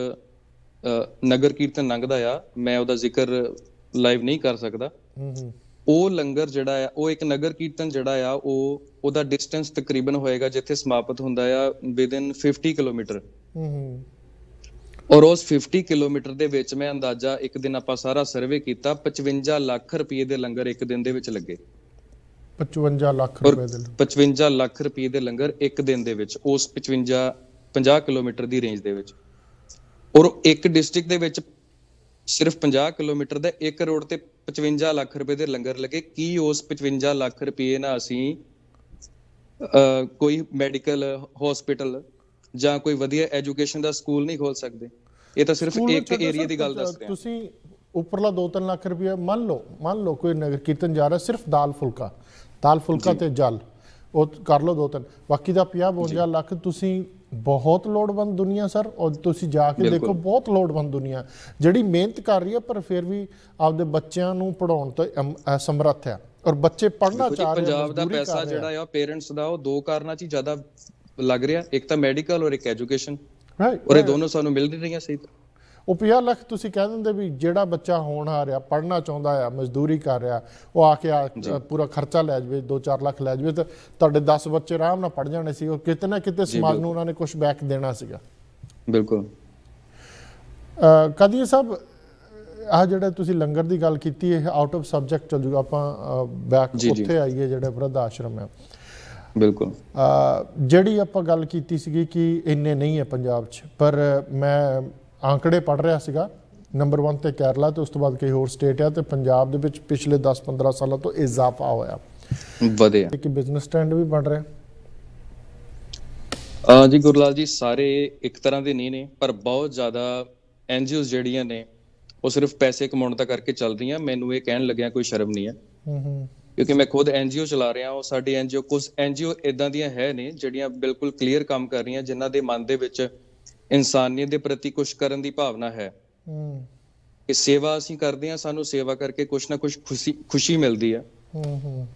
ਨਗਰ ਕੀਰਤਨ ਲੰਘਦਾ ਆ ਮੈਂ ਉਹਦਾ ਜ਼ਿਕਰ ਲਾਈਵ ਨਹੀਂ ਕਰ ਸਕਦਾ ਉਹ ਲੰਗਰ ਜਿਹੜਾ ਆ ਉਹ ਇੱਕ ਨਗਰ ਕੀਰਤਨ ਜਿਹੜਾ ਆ ਉਹ ਉਹਦਾ ਡਿਸਟੈਂਸ ਤਕਰੀਬਨ ਹੋਏਗਾ ਜਿੱਥੇ ਸਮਾਪਤ ਹੁੰਦਾ ਆ ਵਿਦਨ 50 ਕਿਲੋਮੀਟਰ ਹੂੰ ਔਰ ਉਸ 50 ਕਿਲੋਮੀਟਰ ਦੇ ਵਿੱਚ ਮੈਂ ਅੰਦਾਜ਼ਾ ਇੱਕ ਦਿਨ ਆਪਾਂ ਸਾਰਾ ਸਰਵੇ ਕੀਤਾ 55 ਲੱਖ ਰੁਪਏ ਦੇ ਲੰਗਰ ਇੱਕ ਦਿਨ ਦੇ ਵਿੱਚ ਲੱਗੇ 55 ਲੱਖ ਰੁਪਏ ਦੇ 55 ਲੱਖ ਰੁਪਏ ਦੇ ਲੰਗਰ ਇੱਕ ਦਿਨ ਦੇ ਵਿੱਚ ਉਸ 55 50 ਕਿਲੋਮੀਟਰ ਦੀ ਰੇਂਜ ਦੇ ਵਿੱਚ ਔਰ ਇੱਕ ਡਿਸਟ੍ਰਿਕਟ ਦੇ ਵਿੱਚ ਸਿਰਫ 50 ਕਿਲੋਮੀਟਰ ਦਾ 1 ਰੋਡ ਤੇ 55 ਲੱਖ ਰੁਪਏ ਦੇ ਲੰਗਰ ਲਗੇ ਕੀ ਉਸ 55 ਲੱਖ ਰੁਪਏ ਨਾਲ ਅਸੀਂ ਕੋਈ ਮੈਡੀਕਲ ਹਸਪੀਟਲ ਜਾਂ ਕੋਈ ਵਧੀਆ ਐਜੂਕੇਸ਼ਨ ਦਾ ਸਕੂਲ ਨਹੀਂ ਖੋਲ ਸਕਦੇ ਇਹ ਤਾਂ ਸਿਰਫ ਇੱਕ ਏਰੀਆ ਦੀ ਗੱਲ ਦੱਸ ਰਿਹਾ ਤੁਸੀਂ ਉੱਪਰਲਾ 2-3 ਲੱਖ ਰੁਪਏ ਮੰਨ ਲਓ ਮੰਨ ਲਓ ਕੋਈ ਨਗਰ ਕੀਰਤਨ ਜਾ ਰਿਹਾ ਸਿਰਫ ਦਾਲ ਫੁਲਕਾ ਦਾਲ ਫੁਲਕਾ ਤੇ ਜਲ ਉਹ ਕਰ ਲਓ ਦੋ ਤਿੰਨ ਬਾਕੀ ਦਾ 50 52 ਲੱਖ ਤੁਸੀਂ ਬਹੁਤ ਲੋੜਵੰਦ ਦੁਨੀਆ ਸਰ ਔਰ ਤੁਸੀਂ ਜਾ ਕੇ ਦੇਖੋ ਬਹੁਤ ਲੋੜਵੰਦ ਦੁਨੀਆ ਜਿਹੜੀ ਮਿਹਨਤ ਕਰ ਰਹੀ ਹੈ ਪਰ ਫਿਰ ਵੀ ਆਪਦੇ ਬੱਚਿਆਂ ਨੂੰ ਪੜਾਉਣ ਤੋਂ ਸਮਰੱਥ ਹੈ ਔਰ ਬੱਚੇ ਪੜਨਾ ਚਾਹ ਰਹੇ ਪੰਜਾਬ ਦਾ ਪੈਸਾ ਜਿਹੜਾ ਆ ਪੇਰੈਂਟਸ ਦਾ ਉਹ ਦੋ ਕਾਰਨਾਂ 'ਚ ਜ਼ਿਆਦਾ ਲੱਗ ਰਿਹਾ ਇੱਕ ਤਾਂ ਮੈਡੀਕਲ ਔਰ ਇੱਕ ਐਜੂਕੇਸ਼ਨ ਰਾਈਟ ਔਰ ਇਹ ਦੋਨੋਂ ਸਾਨੂੰ ਮਿਲ ਨਹੀਂ ਰਹੀਆਂ ਸਹੀ ਤਰ੍ਹਾਂ ਉਹ 50 ਲੱਖ ਤੁਸੀਂ ਕਹਿ ਦਿੰਦੇ ਵੀ ਜਿਹੜਾ ਬੱਚਾ ਹੋਣ ਆ ਰਿਹਾ ਪੜ੍ਹਨਾ ਚਾਹੁੰਦਾ ਆ ਮਜ਼ਦੂਰੀ ਕਰ ਰਿਹਾ ਉਹ ਆ ਕੇ ਪੂਰਾ ਖਰਚਾ ਲੈ ਜਵੇ 2-4 ਲੱਖ ਲੈ ਜਵੇ ਤੇ ਤੁਹਾਡੇ 10 ਬੱਚੇ ਆਰਾਮ ਨਾਲ ਪੜ ਜਾਣੇ ਸੀ ਉਹ ਕਿਤੇ ਨਾ ਕਿਤੇ ਸਮਾਜ ਨੂੰ ਉਹਨਾਂ ਨੇ ਕੁਝ ਬੈਕ ਦੇਣਾ ਸੀਗਾ ਬਿਲਕੁਲ ਕਦੀ ਸਾਹਿਬ ਆ ਜਿਹੜਾ ਤੁਸੀਂ ਲੰਗਰ ਦੀ ਗੱਲ ਕੀਤੀ ਇਹ ਆਊਟ ਆਫ ਸਬਜੈਕਟ ਚਲ ਜੂਗਾ ਆਪਾਂ ਬੈਕ ਉੱਥੇ ਆਈਏ ਜਿਹੜਾ ਬ੍ਰਧ ਆਸ਼ਰਮ ਹੈ ਬਿਲਕੁਲ ਜਿਹੜੀ ਆਪਾਂ ਗੱਲ ਕੀਤੀ ਸੀਗੀ ਕਿ ਇੰਨੇ ਨਹੀਂ ਹੈ ਪੰਜਾਬ 'ਚ ਪਰ ਮੈਂ ਆંકੜੇ ਪੜ ਰਿਹਾ ਸੀਗਾ ਨੰਬਰ 1 ਤੇ ਕੇਰਲਾ ਤੇ ਉਸ ਤੋਂ ਬਾਅਦ ਕਈ ਹੋਰ ਸਟੇਟ ਆ ਤੇ ਪੰਜਾਬ ਦੇ ਵਿੱਚ ਪਿਛਲੇ 10-15 ਸਾਲਾਂ ਤੋਂ ਇਜ਼ਾਫਾ ਹੋਇਆ ਵਧਿਆ ਕਿ ਬਿਜ਼ਨਸ ਟ੍ਰੈਂਡ ਵੀ ਬਣ ਰਿਹਾ ਆ ਜੀ ਗੁਰਲਾਲ ਜੀ ਸਾਰੇ ਇੱਕ ਤਰ੍ਹਾਂ ਦੇ ਨਹੀਂ ਨੇ ਪਰ ਬਹੁਤ ਜ਼ਿਆਦਾ ਜੀਓਜ਼ ਜਿਹੜੀਆਂ ਨੇ ਉਹ ਸਿਰਫ ਪੈਸੇ ਕਮਾਉਣ ਦਾ ਕਰਕੇ ਚੱਲ ਰਹੀਆਂ ਮੈਨੂੰ ਇਹ ਕਹਿਣ ਲੱਗਿਆ ਕੋਈ ਸ਼ਰਮ ਨਹੀਂ ਹੈ ਕਿਉਂਕਿ ਮੈਂ ਖੁਦ ਐਨਜੀਓ ਚਲਾ ਰਿਹਾ ਹਾਂ ਸਾਡੀ ਐਨਜੀਓ ਕੁਝ ਐਨਜੀਓ ਇਦਾਂ ਦੀਆਂ ਹੈ ਨੇ ਜਿਹੜੀਆਂ ਬਿਲਕੁਲ ਕਲੀਅਰ ਕੰਮ ਕਰ ਰਹੀਆਂ ਜਿਨ੍ਹਾਂ ਦੇ ਮਨ ਦੇ ਵਿੱਚ ਇਨਸਾਨੀਅਤ ਦੇ ਪ੍ਰਤੀ ਕੁਝ ਕਰਨ ਦੀ ਭਾਵਨਾ ਹੈ ਹੂੰ ਕਿ ਸੇਵਾ ਅਸੀਂ ਕਰਦੇ ਹਾਂ ਸਾਨੂੰ ਸੇਵਾ ਕਰਕੇ ਕੁਝ ਨਾ ਕੁਝ ਖੁਸ਼ੀ ਖੁਸ਼ੀ ਮਿਲਦੀ ਆ ਹੂੰ ਹੂੰ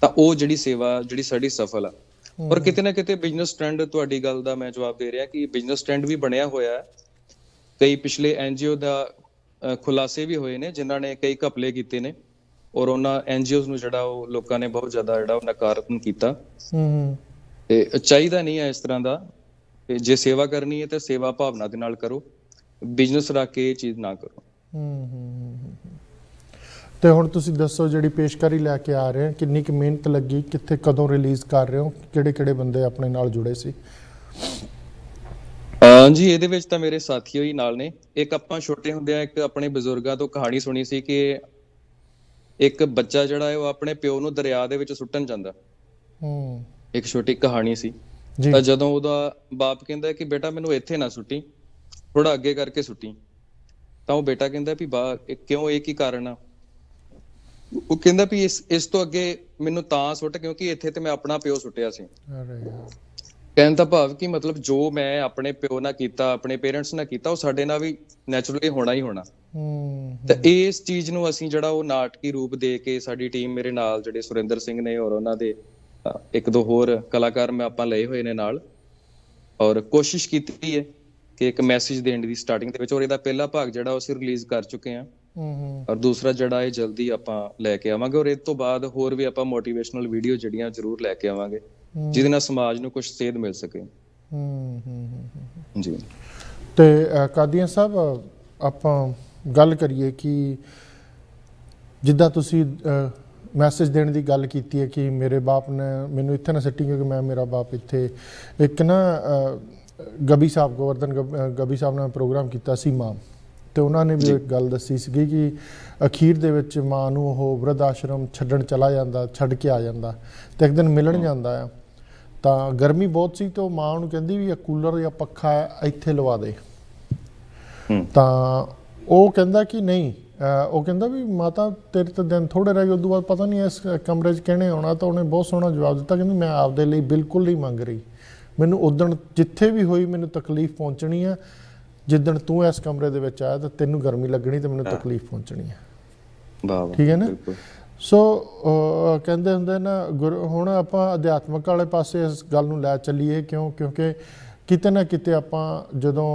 ਤਾਂ ਉਹ ਜਿਹੜੀ ਸੇਵਾ ਜਿਹੜੀ ਸਾਡੀ ਸਫਲ ਆ ਔਰ ਕਿਤੇ ਨਾ ਕਿਤੇ ਬਿਜ਼ਨਸ ਟ੍ਰੈਂਡ ਤੁਹਾਡੀ ਗੱਲ ਦਾ ਮੈਂ ਜਵਾਬ ਦੇ ਰਿਹਾ ਕਿ ਬਿਜ਼ਨਸ ਟ੍ਰੈਂਡ ਵੀ ਬਣਿਆ ਹੋਇਆ ਹੈ ਕਈ ਪਿਛਲੇ ਐਨਜੀਓ ਦਾ ਖੁਲਾਸੇ ਵੀ ਹੋਏ ਨੇ ਜਿਨ੍ਹਾਂ ਨੇ ਕਈ ਘਪਲੇ ਕੀਤੇ ਨੇ ਔਰ ਉਹਨਾਂ ਐਨਜੀਓਜ਼ ਨੂੰ ਜਿਹੜਾ ਉਹ ਲੋਕਾਂ ਨੇ ਬਹੁਤ ਜ਼ਿਆਦਾ ਜਿਹੜਾ ਉਹ ਨਕਾਰਤਮਕ ਕੀਤਾ ਹੂੰ ਤੇ ਚਾਹੀਦਾ ਨਹੀਂ ਹੈ ਇਸ ਤਰ੍ਹਾਂ ਦਾ ਤੇ ਜੇ ਸੇਵਾ ਕਰਨੀ ਹੈ ਤਾਂ ਸੇਵਾ ਭਾਵਨਾ ਦੇ ਨਾਲ ਕਰੋ ਬਿਜ਼ਨਸ ਰੱਖ ਕੇ ਇਹ ਚੀਜ਼ ਨਾ ਕਰੋ ਹੂੰ ਹੂੰ ਤੇ ਹੁਣ ਤੁਸੀਂ ਦੱਸੋ ਜਿਹੜੀ ਪੇਸ਼ਕਾਰੀ ਲੈ ਕੇ ਆ ਰਹੇ ਹੋ ਕਿੰਨੀ ਕੁ ਮਿਹਨਤ ਲੱਗੀ ਕਿੱਥੇ ਕਦੋਂ ਰਿਲੀਜ਼ ਕਰ ਰਹੇ ਹੋ ਕਿਹੜੇ ਕਿਹੜੇ ਬੰਦੇ ਆਪਣੇ ਨਾਲ ਜੁੜੇ ਸੀ ਹਾਂਜੀ ਇਹਦੇ ਵਿੱਚ ਤਾਂ ਮੇਰੇ ਸਾਥੀਓ ਹੀ ਨਾਲ ਨੇ ਇੱਕ ਆਪਾਂ ਛੋਟੇ ਆ ਇੱਕ ਆਪਣੇ ਬਜ਼ੁਰਗਾਂ ਤੋਂ ਕਹਾਣੀ ਸੁਣੀ ਸੀ ਕਿ ਇੱਕ ਬੱਚਾ ਜਿਹੜਾ ਹੈ ਉਹ ਆਪਣੇ ਪਿਓ ਨੂੰ ਦਰਿਆ ਦੇ ਵਿੱਚ ਸੁੱਟਣ ਜਾਂਦਾ ਹੂੰ ਇੱਕ ਛੋਟੀ ਕਹਾਣੀ ਸੀ ਜੀ ਤਾਂ ਜਦੋਂ ਉਹਦਾ ਬਾਪ ਕਹਿੰਦਾ ਕਿ ਬੇਟਾ ਮੈਨੂੰ ਇੱਥੇ ਨਾ ਸੁੱਟੀ ਥੋੜਾ ਅੱਗੇ ਕਰਕੇ ਸੁੱਟੀ ਤਾਂ ਉਹ ਬੇਟਾ ਕਹਿੰਦਾ ਵੀ ਬਾ ਕਿਉਂ ਇਹ ਕੀ ਕਾਰਨ ਆ ਉਹ ਕਹਿੰਦਾ ਵੀ ਇਸ ਇਸ ਤੋਂ ਅੱਗੇ ਮੈਨੂੰ ਤਾਂ ਸੁੱਟ ਕਿਉਂਕਿ ਇੱਥੇ ਤੇ ਮੈਂ ਆਪਣਾ ਪਿਓ ਸੁੱਟਿਆ ਸੀ ਅਰੇ ਯਾਰ ਕਹਿੰਦਾ ਭਾਵ ਕਿ ਮਤਲਬ ਜੋ ਮੈਂ ਆਪਣੇ ਪਿਓ ਨਾਲ ਕੀਤਾ ਆਪਣੇ ਪੇਰੈਂਟਸ ਨਾਲ ਕੀਤਾ ਉਹ ਸਾਡੇ ਨਾਲ ਵੀ ਨੈਚੁਰਲੀ ਹੋਣਾ ਹੀ ਹੋਣਾ ਹੂੰ ਤੇ ਇਸ ਚੀਜ਼ ਨੂੰ ਅਸੀਂ ਜਿਹੜਾ ਉਹ ਨਾਟਕੀ ਰੂਪ ਦੇ ਕੇ ਸਾਡੀ ਟੀਮ ਮੇਰੇ ਨਾਲ ਜਿਹੜੇ ਸੁਰਿੰਦਰ ਸਿੰਘ ਨੇ ਔਰ ਉਹਨਾਂ ਦੇ ਇੱਕ ਦੋ ਹੋਰ ਕਲਾਕਾਰ ਮੈਂ ਆਪਾਂ ਲਏ ਹੋਏ ਨੇ ਨਾਲ ਔਰ ਕੋਸ਼ਿਸ਼ ਕੀਤੀ ਹੈ ਕਿ ਇੱਕ ਮੈਸੇਜ ਦੇਣ ਦੀ ਸਟਾਰਟਿੰਗ ਦੇ ਵਿੱਚ ਔਰ ਇਹਦਾ ਪਹਿਲਾ ਭਾਗ ਜਿਹੜਾ ਉਹ ਸੀ ਰਿਲੀਜ਼ ਕਰ ਚੁੱਕੇ ਆ ਔਰ ਦੂਸਰਾ ਜਿਹੜਾ ਇਹ ਜਲਦੀ ਆਪਾਂ ਲੈ ਕੇ ਆਵਾਂਗੇ ਔਰ ਇਸ ਤੋਂ ਬਾਅਦ ਹੋਰ ਵੀ ਆਪਾਂ ਮੋਟੀਵੇਸ਼ਨਲ ਵੀਡੀਓ ਜਿਹੜੀਆਂ ਜ਼ਰੂਰ ਲੈ ਕੇ ਆਵਾਂਗੇ ਜਿਹਦੇ ਨਾਲ ਸਮਾਜ ਨੂੰ ਕੁਝ ਸੇਧ ਮਿਲ ਸਕੇ ਹੂੰ ਹੂੰ ਜੀ ਤੇ ਕਾਦੀਆਂ ਸਾਹਿਬ ਆਪਾਂ ਗੱਲ ਕਰੀਏ ਕਿ ਜਿੱਦਾਂ ਤੁਸੀਂ ਮੈਸੇਜ ਦੇਣ ਦੀ ਗੱਲ ਕੀਤੀ ਹੈ ਕਿ ਮੇਰੇ ਬਾਪ ਨੇ ਮੈਨੂੰ ਇੱਥੇ ਨਾ ਸਿੱਟੀ ਕਿਉਂਕਿ ਮੈਂ ਮੇਰਾ ਬਾਪ ਇੱਥੇ ਇੱਕ ਨਾ ਗਬੀ ਸਾਹਿਬ ਗੋਵਰਧਨ ਗਬੀ ਸਾਹਿਬ ਨਾਲ ਪ੍ਰੋਗਰਾਮ ਕੀਤਾ ਸੀ ਮਾਂ ਤੇ ਉਹਨਾਂ ਨੇ ਵੀ ਇੱਕ ਗੱਲ ਦੱਸੀ ਸੀਗੀ ਕਿ ਅਖੀਰ ਦੇ ਵਿੱਚ ਮਾਂ ਨੂੰ ਉਹ ਬ੍ਰਧ ਆਸ਼ਰਮ ਛੱਡਣ ਚਲਾ ਜਾਂਦਾ ਛੱਡ ਕੇ ਆ ਜਾਂਦਾ ਤੇ ਇੱਕ ਦਿਨ ਮਿਲਣ ਜਾਂਦਾ ਆ ਤਾਂ ਗਰਮੀ ਬਹੁਤ ਸੀ ਤੇ ਉਹ ਮਾਂ ਨੂੰ ਕਹਿੰਦੀ ਵੀ ਇਹ ਕੂਲਰ ਜਾਂ ਪੱਖਾ ਇੱਥੇ ਲਵਾ ਦੇ ਤਾਂ ਉਹ ਕਹਿੰਦਾ ਕਿ ਨਹੀਂ ਉਹ ਕਹਿੰਦਾ ਵੀ ਮਾਤਾ ਤੇਰੇ ਤੇ ਦਿਨ ਥੋੜੇ ਰਹਿ ਗਏ ਉਦੋਂ ਬਾਅਦ ਪਤਾ ਨਹੀਂ ਇਸ ਕਮਰੇ 'ਚ ਕਿਹਨੇ ਆਉਣਾ ਤਾਂ ਉਹਨੇ ਬਹੁਤ ਸੋਹਣਾ ਜਵਾਬ ਦਿੱਤਾ ਕਹਿੰਦੀ ਮੈਂ ਆਪਦੇ ਲਈ ਬਿਲਕੁਲ ਨਹੀਂ ਮੰਗ ਰਹੀ ਮੈਨੂੰ ਉਦੋਂ ਜਿੱਥੇ ਵੀ ਹੋਈ ਮੈਨੂੰ ਤਕਲੀਫ ਪਹੁੰਚਣੀ ਆ ਜਿੱਦਣ ਤੂੰ ਇਸ ਕਮਰੇ ਦੇ ਵਿੱਚ ਆਇਆ ਤਾਂ ਤੈਨੂੰ ਗਰਮੀ ਲੱਗਣੀ ਤੇ ਮੈਨੂੰ ਤਕਲੀਫ ਪਹੁੰਚਣੀ ਆ ਵਾਹ ਠੀਕ ਹੈ ਨਾ ਸੋ ਕਹਿੰਦੇ ਹੁੰਦੇ ਨਾ ਹੁਣ ਆਪਾਂ ਅਧਿਆਤਮਕ ਵਾਲੇ ਪਾਸੇ ਇਸ ਗੱਲ ਨੂੰ ਲੈ ਚੱਲੀਏ ਕਿਉਂ ਕਿਉਂਕਿ ਕਿਤੇ ਨਾ ਕਿਤੇ ਆਪਾਂ ਜਦੋਂ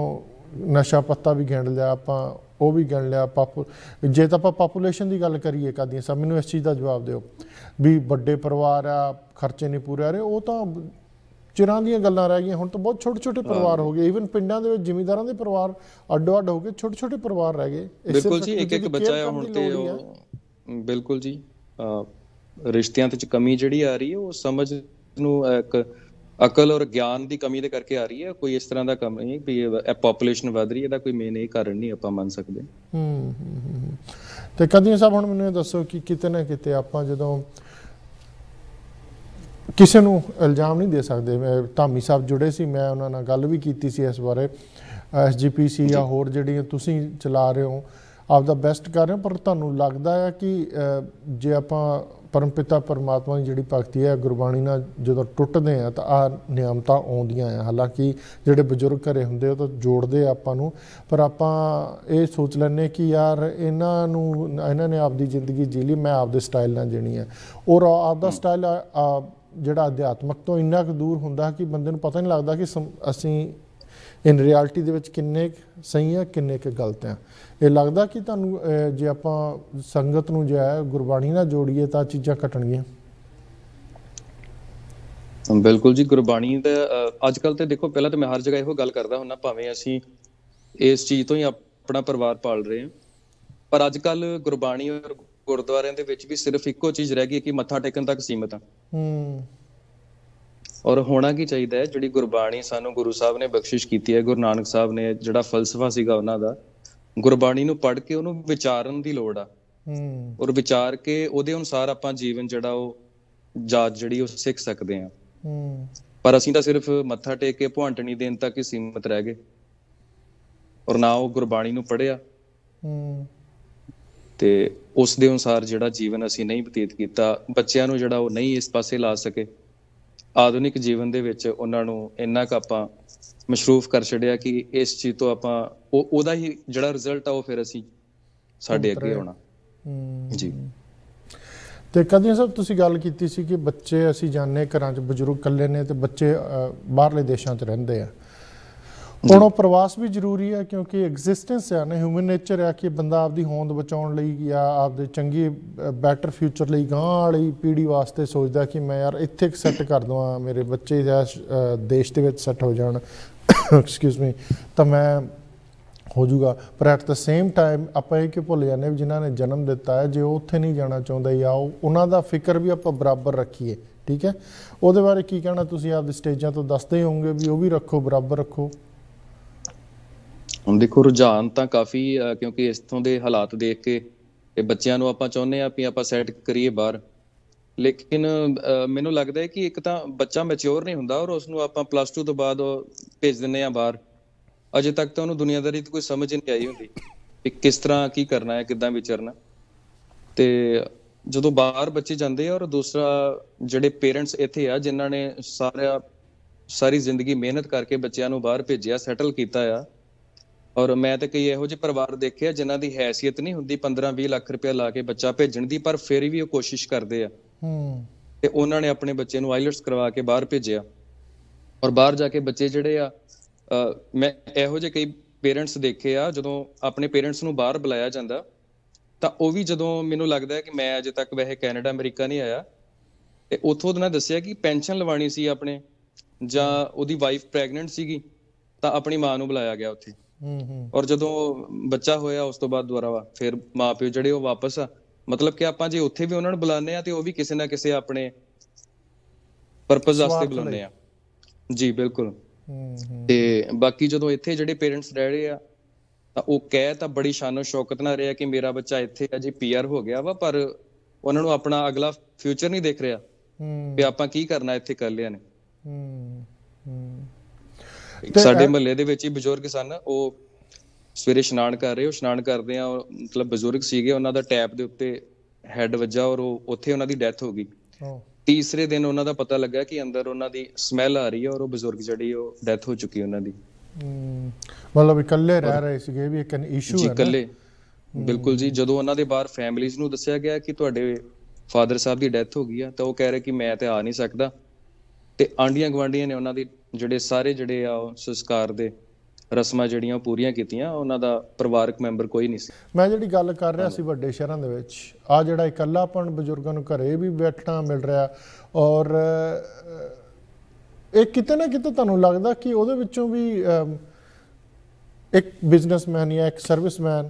ਨਸ਼ਾ ਪੱਤਾ ਵੀ ਗਿਣ ਲਿਆ ਆਪਾਂ ਉਹ ਵੀ ਗਣ ਲਿਆ ਜੇ ਤਾਂ ਆਪਾਂ ਪੋਪੂਲੇਸ਼ਨ ਦੀ ਗੱਲ ਕਰੀਏ ਕਾਦੀ ਸਭ ਮੈਨੂੰ ਇਸ ਚੀਜ਼ ਦਾ ਜਵਾਬ ਦਿਓ ਵੀ ਵੱਡੇ ਪਰਿਵਾਰ ਆ ਖਰਚੇ ਨਹੀਂ ਪੂਰੇ ਆ ਰਹੇ ਉਹ ਤਾਂ ਚਿਰਾਂ ਦੀਆਂ ਗੱਲਾਂ ਰਹਿ ਗਈਆਂ ਹੁਣ ਤਾਂ ਬਹੁਤ ਛੋਟੇ ਛੋਟੇ ਪਰਿਵਾਰ ਹੋ ਗਏ ਇਵਨ ਪਿੰਡਾਂ ਦੇ ਵਿੱਚ ਜ਼ਿਮੀਂਦਾਰਾਂ ਦੇ ਪਰਿਵਾਰ ਅੱਡੋ ਅੱਡ ਹੋ ਗਏ ਛੋਟੇ ਛੋਟੇ ਪਰਿਵਾਰ ਰਹਿ ਗਏ ਬਿਲਕੁਲ ਜੀ ਇੱਕ ਇੱਕ ਬੱਚਾ ਆ ਹੁਣ ਤੇ ਉਹ ਬਿਲਕੁਲ ਜੀ ਰਿਸ਼ਤਿਆਂ ਤੇ ਚ ਕਮੀ ਜਿਹੜੀ ਆ ਰਹੀ ਹੈ ਉਹ ਸਮਝ ਨੂੰ ਇੱਕ ਅਕਲ ਔਰ ਗਿਆਨ ਦੀ ਕਮੀ ਦੇ ਕਰਕੇ ਆ ਰਹੀ ਹੈ ਕੋਈ ਇਸ ਤਰ੍ਹਾਂ ਦਾ ਕੰਮ ਨਹੀਂ ਵੀ ਇਹ ਪੋਪੂਲੇਸ਼ਨ ਵਧ ਰਹੀ ਹੈ ਦਾ ਕੋਈ ਮੇਨ ਇਹ ਕਾਰਨ ਨਹੀਂ ਆਪਾਂ ਮੰਨ ਸਕਦੇ ਹੂੰ ਤੇ ਕਦੀ ਸਾਹਿਬ ਹੁਣ ਮੈਨੂੰ ਦੱਸੋ ਕਿ ਕਿਤੇ ਨਾ ਕਿਤੇ ਆਪਾਂ ਜਦੋਂ ਕਿਸੇ ਨੂੰ ਇਲਜ਼ਾਮ ਨਹੀਂ ਦੇ ਸਕਦੇ ਮੈਂ ਧਾਮੀ ਸਾਹਿਬ ਜੁੜੇ ਸੀ ਮੈਂ ਉਹਨਾਂ ਨਾਲ ਗੱਲ ਵੀ ਕੀਤੀ ਸੀ ਇਸ ਬਾਰੇ ਐਸਜੀਪੀਸੀ ਜਾਂ ਹੋਰ ਜਿਹੜੀਆਂ ਤੁਸੀਂ ਚਲਾ ਰਹੇ ਹੋ ਆਪ ਦਾ ਬੈਸਟ ਕਰ ਰਹੇ ਹੋ ਪਰ ਤੁਹਾਨੂੰ ਲੱਗਦਾ ਹੈ ਕਿ ਜੇ ਆਪਾਂ ਪਰਮਪਿਤਾ ਪਰਮਾਤਮਾ ਦੀ ਜਿਹੜੀ ਭਗਤੀ ਹੈ ਗੁਰਬਾਣੀ ਨਾਲ ਜਦੋਂ ਟੁੱਟਦੇ ਆ ਤਾਂ ਆ ਨਿਯਮਤਾ ਆਉਂਦੀਆਂ ਆ ਹਾਲਾਂਕਿ ਜਿਹੜੇ ਬਜ਼ੁਰਗ ਘਰੇ ਹੁੰਦੇ ਉਹ ਤਾਂ ਜੋੜਦੇ ਆਪਾਂ ਨੂੰ ਪਰ ਆਪਾਂ ਇਹ ਸੋਚ ਲੈਂਦੇ ਕਿ ਯਾਰ ਇਹਨਾਂ ਨੂੰ ਇਹਨਾਂ ਨੇ ਆਪਦੀ ਜ਼ਿੰਦਗੀ ਜੀ ਲਈ ਮੈਂ ਆਪਦੇ ਸਟਾਈਲ ਨਾਲ ਜੀਣੀ ਆ ਔਰ ਆਪਦਾ ਸਟਾਈਲ ਜਿਹੜਾ ਅਧਿਆਤਮਕ ਤੋਂ ਇੰਨਾ ਕੁ ਦੂਰ ਹੁੰਦਾ ਕਿ ਬੰਦੇ ਨੂੰ ਪਤਾ ਨਹੀਂ ਲੱਗਦਾ ਕਿ ਅਸੀਂ ਇਨ ਰਿਐਲਿਟੀ ਦੇ ਵਿੱਚ ਕਿੰਨੇ ਸਹੀ ਆ ਕਿੰਨੇ ਕੁ ਗਲਤ ਆ ਇਹ ਲੱਗਦਾ ਕਿ ਤੁਹਾਨੂੰ ਜੇ ਆਪਾਂ ਸੰਗਤ ਨੂੰ ਜੇ ਗੁਰਬਾਣੀ ਨਾਲ ਜੋੜੀਏ ਤਾਂ ਚੀਜ਼ਾਂ ਘਟਣਗੀਆਂ ਬਿਲਕੁਲ ਜੀ ਗੁਰਬਾਣੀ ਦਾ ਅੱਜ ਕੱਲ ਤੇ ਦੇਖੋ ਪਹਿਲਾਂ ਤਾਂ ਮੈਂ ਹਰ ਜਗ੍ਹਾ ਇਹੋ ਗੱਲ ਕਰਦਾ ਹੁੰਨਾ ਭਾਵੇਂ ਅਸੀਂ ਇਸ ਚੀਜ਼ ਤੋਂ ਹੀ ਆਪਣਾ ਪਰਿਵਾਰ ਪਾਲ ਰਹੇ ਹਾਂ ਪਰ ਅੱਜ ਕੱਲ ਗੁਰਬਾਣੀ ਔਰ ਗੁਰਦੁਆਰਿਆਂ ਦੇ ਵਿੱਚ ਵੀ ਸਿਰਫ ਇੱਕੋ ਚੀਜ਼ ਰਹਿ ਗਈ ਕਿ ਮੱਥਾ ਟੇਕਣ ਤੱਕ ਸੀਮਤ ਆ ਹੂੰ ਔਰ ਹੋਣਾ ਕੀ ਚਾਹੀਦਾ ਹੈ ਜਿਹੜੀ ਗੁਰਬਾਣੀ ਸਾਨੂੰ ਗੁਰੂ ਸਾਹਿਬ ਨੇ ਬਖਸ਼ਿਸ਼ ਕੀਤੀ ਹੈ ਗੁਰੂ ਨਾਨਕ ਸਾਹਿਬ ਨੇ ਜਿਹੜਾ ਫਲਸਫਾ ਸੀਗਾ ਉਹਨਾਂ ਦਾ ਗੁਰਬਾਣੀ ਨੂੰ ਪੜ੍ਹ ਕੇ ਉਹਨੂੰ ਵਿਚਾਰਨ ਦੀ ਲੋੜ ਆ ਹੂੰ ਔਰ ਵਿਚਾਰ ਕੇ ਉਹਦੇ ਅਨੁਸਾਰ ਆਪਾਂ ਜੀਵਨ ਜਿਹੜਾ ਉਹ ਜਾਤ ਜਿਹੜੀ ਉਹ ਸਿੱਖ ਸਕਦੇ ਆ ਹੂੰ ਪਰ ਅਸੀਂ ਤਾਂ ਸਿਰਫ ਮੱਥਾ ਟੇਕ ਕੇ ਭੁਆਂਟਣੀ ਦੇਣ ਤੱਕ ਹੀ ਸੀਮਤ ਰਹਿ ਗਏ ਔਰ ਨਾ ਉਹ ਗੁਰਬਾਣੀ ਨੂੰ ਪੜਿਆ ਹੂੰ ਤੇ ਉਸ ਦੇ ਅਨੁਸਾਰ ਜਿਹੜਾ ਜੀਵਨ ਅਸੀਂ ਨਹੀਂ ਬਤੀਤ ਕੀਤਾ ਬੱਚਿਆਂ ਨੂੰ ਜਿਹੜਾ ਉਹ ਨਹੀਂ ਇਸ ਪਾਸੇ ਲਾ ਸਕੇ ਆਧੁਨਿਕ ਜੀਵਨ ਦੇ ਵਿੱਚ ਉਹਨਾਂ ਨੂੰ ਇੰਨਾ ਕ ਆਪਾਂ ਮਸ਼ਰੂਫ ਕਰ ਛੜਿਆ ਕਿ ਇਸ ਚੀਜ਼ ਤੋਂ ਆਪਾਂ ਉਹ ਉਹਦਾ ਹੀ ਜਿਹੜਾ ਰਿਜ਼ਲਟ ਆ ਉਹ ਫਿਰ ਅਸੀਂ ਸਾਡੇ ਅੱਗੇ ਆਉਣਾ ਜੀ ਤੇ ਕਦੀ ਸਭ ਤੁਸੀਂ ਗੱਲ ਕੀਤੀ ਸੀ ਕਿ ਬੱਚੇ ਅਸੀਂ ਜਾਣਨੇ ਘਰਾਂ 'ਚ ਬਜ਼ੁਰਗ ਇਕੱਲੇ ਨੇ ਤੇ ਬੱਚੇ ਬਾਹਰਲੇ ਦੇਸ਼ਾਂ 'ਚ ਰਹਿੰਦੇ ਆ ਹੁਣ ਉਹ ਪ੍ਰਵਾਸ ਵੀ ਜ਼ਰੂਰੀ ਹੈ ਕਿਉਂਕਿ ਐਗਜ਼ਿਸਟੈਂਸ ਹੈ ਨਾ ਹਿਊਮਨ ਨੇਚਰ ਹੈ ਕਿ ਬੰਦਾ ਆਪਦੀ ਹੋਂਦ ਬਚਾਉਣ ਲਈ ਜਾਂ ਆਪਦੇ ਚੰਗੇ ਬੈਟਰ ਫਿਊਚਰ ਲਈ ਗਾਂ ਵਾਲੀ ਪੀੜ੍ਹੀ ਵਾਸਤੇ ਸੋਚਦਾ ਕਿ ਮੈਂ ਯਾਰ ਇੱਥੇ ਇੱਕ ਸੈੱਟ ਕਰ ਦਵਾਂ ਮੇਰੇ ਬੱਚੇ ਜਾਂ ਦੇਸ਼ ਦੇ ਵਿੱਚ ਸੈੱਟ ਹੋ ਜਾਣ ਐਕਸਕਿਊਜ਼ ਮੀ ਤਾਂ ਮੈਂ ਹੋ ਜਾਊਗਾ ਪਰ ਐਟ ਦ ਸੇਮ ਟਾਈਮ ਆਪਾਂ ਇਹ ਕਿ ਭੁੱਲ ਜਾਂਦੇ ਵੀ ਜਿਨ੍ਹਾਂ ਨੇ ਜਨਮ ਦਿੱਤਾ ਹੈ ਜੇ ਉਹ ਉੱਥੇ ਨਹੀਂ ਜਾਣਾ ਚਾਹੁੰਦਾ ਜਾਂ ਉਹਨਾਂ ਦਾ ਫਿਕਰ ਵੀ ਆਪਾਂ ਬਰਾਬਰ ਰੱਖੀਏ ਠੀਕ ਹੈ ਉਹਦੇ ਬਾਰੇ ਕੀ ਕਹਿਣਾ ਤੁਸੀਂ ਆਪ ਦੇ ਸਟੇਜਾਂ ਤੋਂ ਦੱਸਦੇ ਹੋਵੋਗੇ ਵੀ ਉਹ ਵੀ ਰੱਖੋ ਬਰਾਬਰ ਰੱਖੋ ਹੁਣ ਦੇਖੋ ਰੁਝਾਨ ਤਾਂ ਕਾਫੀ ਕਿਉਂਕਿ ਇਸ ਤੋਂ ਦੇ ਹਾਲਾਤ ਦੇਖ ਕੇ ਇਹ ਬੱਚਿਆਂ ਨੂੰ ਆਪਾਂ ਚਾਹੁੰਦੇ ਆ ਵੀ ਆਪਾਂ ਸੈੱਟ ਕਰੀਏ ਬਾਹਰ ਲੇਕਿਨ ਮੈਨੂੰ ਲੱਗਦਾ ਹੈ ਕਿ ਇੱਕ ਤਾਂ ਬੱਚਾ ਮੈਚੁਰ ਨਹੀਂ ਹੁੰਦਾ ਔਰ ਉਸ ਨੂੰ ਆਪਾਂ ਪਲੱਸ 2 ਤੋਂ ਬਾਅਦ ਭੇਜ ਦਿੰਨੇ ਆ ਬਾਹਰ ਅਜੇ ਤੱਕ ਤਾਂ ਉਹਨੂੰ ਦੁਨੀਆਦਾਰੀ ਦੀ ਕੋਈ ਸਮਝ ਨਹੀਂ ਆਈ ਹੁੰਦੀ ਕਿ ਕਿਸ ਤਰ੍ਹਾਂ ਕੀ ਕਰਨਾ ਹੈ ਕਿੱਦਾਂ ਵਿਚਰਨਾ ਤੇ ਜਦੋਂ ਬਾਹਰ ਬੱਚੇ ਜਾਂਦੇ ਆ ਔਰ ਦੂਸਰਾ ਜਿਹੜੇ ਪੇਰੈਂਟਸ ਇੱਥੇ ਆ ਜਿਨ੍ਹਾਂ ਨੇ ਸਾਰਾ ਸਾਰੀ ਜ਼ਿੰਦਗੀ ਮਿਹਨਤ ਕਰਕੇ ਬੱਚਿਆਂ ਨੂੰ ਬਾਹਰ ਭੇਜਿਆ ਸੈਟਲ ਕੀਤਾ ਆ ਔਰ ਮੈਂ ਤਾਂ ਕਈ ਇਹੋ ਜਿਹੇ ਪਰਿਵਾਰ ਦੇਖੇ ਆ ਜਿਨ੍ਹਾਂ ਦੀ ਹیثیت ਨਹੀਂ ਹੁੰਦੀ 15-20 ਲੱਖ ਰੁਪਏ ਲਾ ਕੇ ਬੱਚਾ ਭੇਜਣ ਦੀ ਪਰ ਫਿਰ ਵੀ ਉਹ ਕੋਸ਼ਿਸ਼ ਕਰਦੇ ਆ ਹੂੰ ਤੇ ਉਹਨਾਂ ਨੇ ਆਪਣੇ ਬੱਚੇ ਨੂੰ ਆਈਲਟਸ ਕਰਵਾ ਕੇ ਬਾਹਰ ਭੇਜਿਆ ਔਰ ਬਾਹਰ ਜਾ ਕੇ ਬੱਚੇ ਜਿਹੜੇ ਆ ਮੈਂ ਇਹੋ ਜਿਹੇ ਕਈ ਪੇਰੈਂਟਸ ਦੇਖੇ ਆ ਜਦੋਂ ਆਪਣੇ ਪੇਰੈਂਟਸ ਨੂੰ ਬਾਹਰ ਬੁਲਾਇਆ ਜਾਂਦਾ ਤਾਂ ਉਹ ਵੀ ਜਦੋਂ ਮੈਨੂੰ ਲੱਗਦਾ ਹੈ ਕਿ ਮੈਂ ਅਜੇ ਤੱਕ ਵੈਸੇ ਕੈਨੇਡਾ ਅਮਰੀਕਾ ਨਹੀਂ ਆਇਆ ਤੇ ਉਥੋਂ ਉਹਨਾਂ ਦੱਸਿਆ ਕਿ ਪੈਨਸ਼ਨ ਲਵਾਣੀ ਸੀ ਆਪਣੇ ਜਾਂ ਉਹਦੀ ਵਾਈਫ ਪ੍ਰੈਗਨੈਂਟ ਸੀਗੀ ਤਾਂ ਆਪਣੀ ਮਾਂ ਨੂੰ ਬੁਲਾਇਆ ਗਿਆ ਉੱਥੇ ਹੂੰ ਹੂੰ ਔਰ ਜਦੋਂ ਬੱਚਾ ਹੋਇਆ ਉਸ ਤੋਂ ਬਾਅਦ ਦੁਬਾਰਾ ਵਾ ਫਿਰ ਮਾਪਿਓ ਜਿਹੜੇ ਉਹ ਵਾਪਸ ਆ ਮਤਲਬ ਕਿ ਆਪਾਂ ਜੇ ਉੱਥੇ ਵੀ ਉਹਨਾਂ ਨੂੰ ਬੁਲਾਉਂਦੇ ਆ ਤੇ ਉਹ ਵੀ ਕਿਸੇ ਨਾ ਕਿਸੇ ਆਪਣੇ ਪਰਪਸ ਵਾਸਤੇ ਬੁਲਾਉਂਦੇ ਆ ਜੀ ਬਿਲਕੁਲ ਤੇ ਬਾਕੀ ਜਦੋਂ ਇੱਥੇ ਜਿਹੜੇ ਪੇਰੈਂਟਸ ਰਹਿ ਰਹੇ ਆ ਤਾਂ ਉਹ ਕਹਿ ਤਾਂ ਬੜੀ ਸ਼ਾਨੋ ਸ਼ੌਕਤ ਨਾਲ ਰਿਹਾ ਕਿ ਮੇਰਾ ਬੱਚਾ ਇੱਥੇ ਆ ਜੀ ਪੀਆਰ ਹੋ ਗਿਆ ਵਾ ਪਰ ਉਹਨਾਂ ਨੂੰ ਆਪਣਾ ਅਗਲਾ ਫਿਊਚਰ ਨਹੀਂ ਦੇਖ ਰਿਹਾ ਵੀ ਆਪਾਂ ਕੀ ਕਰਨਾ ਇੱਥੇ ਕਰ ਲਿਆ ਨੇ ਹੂੰ ਹੂੰ ਸਾਡੇ ਮਹੱਲੇ ਦੇ ਵਿੱਚ ਹੀ ਬਜ਼ੁਰਗ ਸਨ ਉਹ ਸਵੇਰੇ ਇਸ਼ਨਾਨ ਕਰ ਰਹੇ ਉਹ ਇਸ਼ਨਾਨ ਕਰਦੇ ਆ ਮਤਲਬ ਬਜ਼ੁਰਗ ਸੀਗੇ ਉਹਨਾਂ ਦਾ ਟੈਪ ਦੇ ਉੱਤੇ ਹੈੱਡ ਵੱਜਾ ਔਰ ਉਹ ਉੱਥੇ ਉਹਨਾਂ ਦੀ ਡੈਥ ਹੋ ਗਈ ਤੀਸਰੇ ਦਿਨ ਉਹਨਾਂ ਦਾ ਪਤਾ ਲੱਗਾ ਕਿ ਅੰਦਰ ਉਹਨਾਂ ਦੀ ਸਮੈਲ ਆ ਰਹੀ ਹੈ ਔਰ ਉਹ ਬਜ਼ੁਰਗ ਜਿਹੜੀ ਉਹ ਡੈਥ ਹੋ ਚੁੱਕੀ ਉਹਨਾਂ ਦੀ ਮਤਲਬ ਇਕੱਲੇ ਰਹਿ ਰਹੇ ਸੀਗੇ ਵੀ ਇੱਕ ਇਸ਼ੂ ਹੈ ਜੀ ਇਕੱਲੇ ਬਿਲਕੁਲ ਜੀ ਜਦੋਂ ਉਹਨਾਂ ਦੇ ਬਾਹਰ ਫੈਮਿਲੀਜ਼ ਨੂੰ ਦੱਸਿਆ ਗਿਆ ਕਿ ਤੁਹਾਡੇ ਫਾਦਰ ਸਾਹਿਬ ਦੀ ਡੈਥ ਹੋ ਗਈ ਆ ਤਾਂ ਉਹ ਕਹਿ ਰਹੇ ਕਿ ਮੈਂ ਤੇ ਆ ਨਹੀਂ ਸਕਦਾ ਤੇ ਆਂਡੀਆਂ ਗਵਾਂਡੀਆਂ ਨੇ ਉਹਨਾਂ ਦੀ ਜਿਹੜੇ ਸਾਰੇ ਜਿਹੜੇ ਆ ਸੰਸਕਾਰ ਦੇ ਰਸਮਾਂ ਜਿਹੜੀਆਂ ਪੂਰੀਆਂ ਕੀਤੀਆਂ ਉਹਨਾਂ ਦਾ ਪਰਿਵਾਰਕ ਮੈਂਬਰ ਕੋਈ ਨਹੀਂ ਸੀ ਮੈਂ ਜਿਹੜੀ ਗੱਲ ਕਰ ਰਿਹਾ ਸੀ ਵੱਡੇ ਸ਼ਹਿਰਾਂ ਦੇ ਵਿੱਚ ਆ ਜਿਹੜਾ ਇਕੱਲਾਪਣ ਬਜ਼ੁਰਗਾਂ ਨੂੰ ਘਰੇ ਵੀ ਬੈਠਣਾ ਮਿਲ ਰਿਹਾ ਔਰ ਇਹ ਕਿਤੇ ਨਾ ਕਿਤੇ ਤੁਹਾਨੂੰ ਲੱਗਦਾ ਕਿ ਉਹਦੇ ਵਿੱਚੋਂ ਵੀ ਇੱਕ ਬਿਜ਼ਨਸਮੈਨ ਜਾਂ ਇੱਕ ਸਰਵਿਸਮੈਨ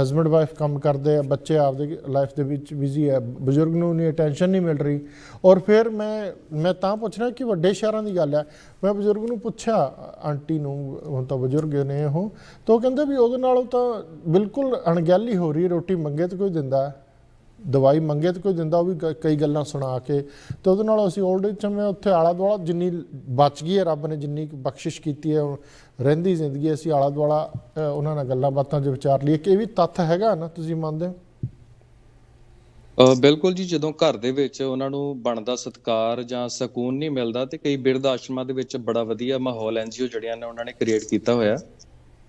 ਹਸਬੰਡ ਵਾਈਫ ਕੰਮ ਕਰਦੇ ਆ ਬੱਚੇ ਆਪਦੇ ਲਾਈਫ ਦੇ ਵਿੱਚ ਬਿਜ਼ੀ ਆ ਬਜ਼ੁਰਗ ਨੂੰ ਨਹੀਂ ਅਟੈਂਸ਼ਨ ਨਹੀਂ ਮਿਲ ਰਹੀ ਔਰ ਫਿਰ ਮੈਂ ਮੈਂ ਤਾਂ ਪੁੱਛਣਾ ਕਿ ਵੱਡੇ ਸ਼ਹਿਰਾਂ ਦੀ ਗੱਲ ਆ ਮੈਂ ਬਜ਼ੁਰਗ ਨੂੰ ਪੁੱਛਿਆ ਆਂਟੀ ਨੂੰ ਹੁਣ ਤਾਂ ਬਜ਼ੁਰਗ ਨੇ ਉਹ ਤਾਂ ਉਹ ਕਹਿੰਦੇ ਵੀ ਉਹਦੇ ਨਾਲੋਂ ਤਾਂ ਬਿਲਕੁਲ ਅਣਗਹਿਲੀ ਹੋ ਰਹੀ ਰੋਟੀ ਮੰਗੇ ਤਾਂ ਕੋਈ ਦਿੰਦਾ ਦਵਾਈ ਮੰਗੇ ਤੇ ਕੋਈ ਦਿੰਦਾ ਉਹ ਵੀ ਕਈ ਗੱਲਾਂ ਸੁਣਾ ਕੇ ਤੇ ਉਹਦੇ ਨਾਲ ਅਸੀਂ 올ਡ ਏਜ ਚਮੇ ਉੱਥੇ ਆਲਾ ਦੁਆਲਾ ਜਿੰਨੀ ਬਚ ਗਈ ਹੈ ਰੱਬ ਨੇ ਜਿੰਨੀ ਬਖਸ਼ਿਸ਼ ਕੀਤੀ ਹੈ ਰਹਿੰਦੀ ਜ਼ਿੰਦਗੀ ਅਸੀਂ ਆਲਾ ਦੁਆਲਾ ਉਹਨਾਂ ਨਾਲ ਗੱਲਾਂ ਬਾਤਾਂ ਦੇ ਵਿਚਾਰ ਲਈਏ ਕਿ ਇਹ ਵੀ ਤੱਥ ਹੈਗਾ ਨਾ ਤੁਸੀਂ ਮੰਨਦੇ ਹੋ ਬਿਲਕੁਲ ਜੀ ਜਦੋਂ ਘਰ ਦੇ ਵਿੱਚ ਉਹਨਾਂ ਨੂੰ ਬਣਦਾ ਸਤਕਾਰ ਜਾਂ ਸਕੂਨ ਨਹੀਂ ਮਿਲਦਾ ਤੇ ਕਈ ਬਿਰਧ ਆਸ਼ਰਮਾਂ ਦੇ ਵਿੱਚ ਬੜਾ ਵਧੀਆ ਮਾਹੌਲ ਐਨਜੀਓ ਜਿਹੜੀਆਂ ਨੇ ਉਹਨਾਂ ਨੇ ਕ੍ਰੀਏਟ ਕੀਤਾ ਹੋਇਆ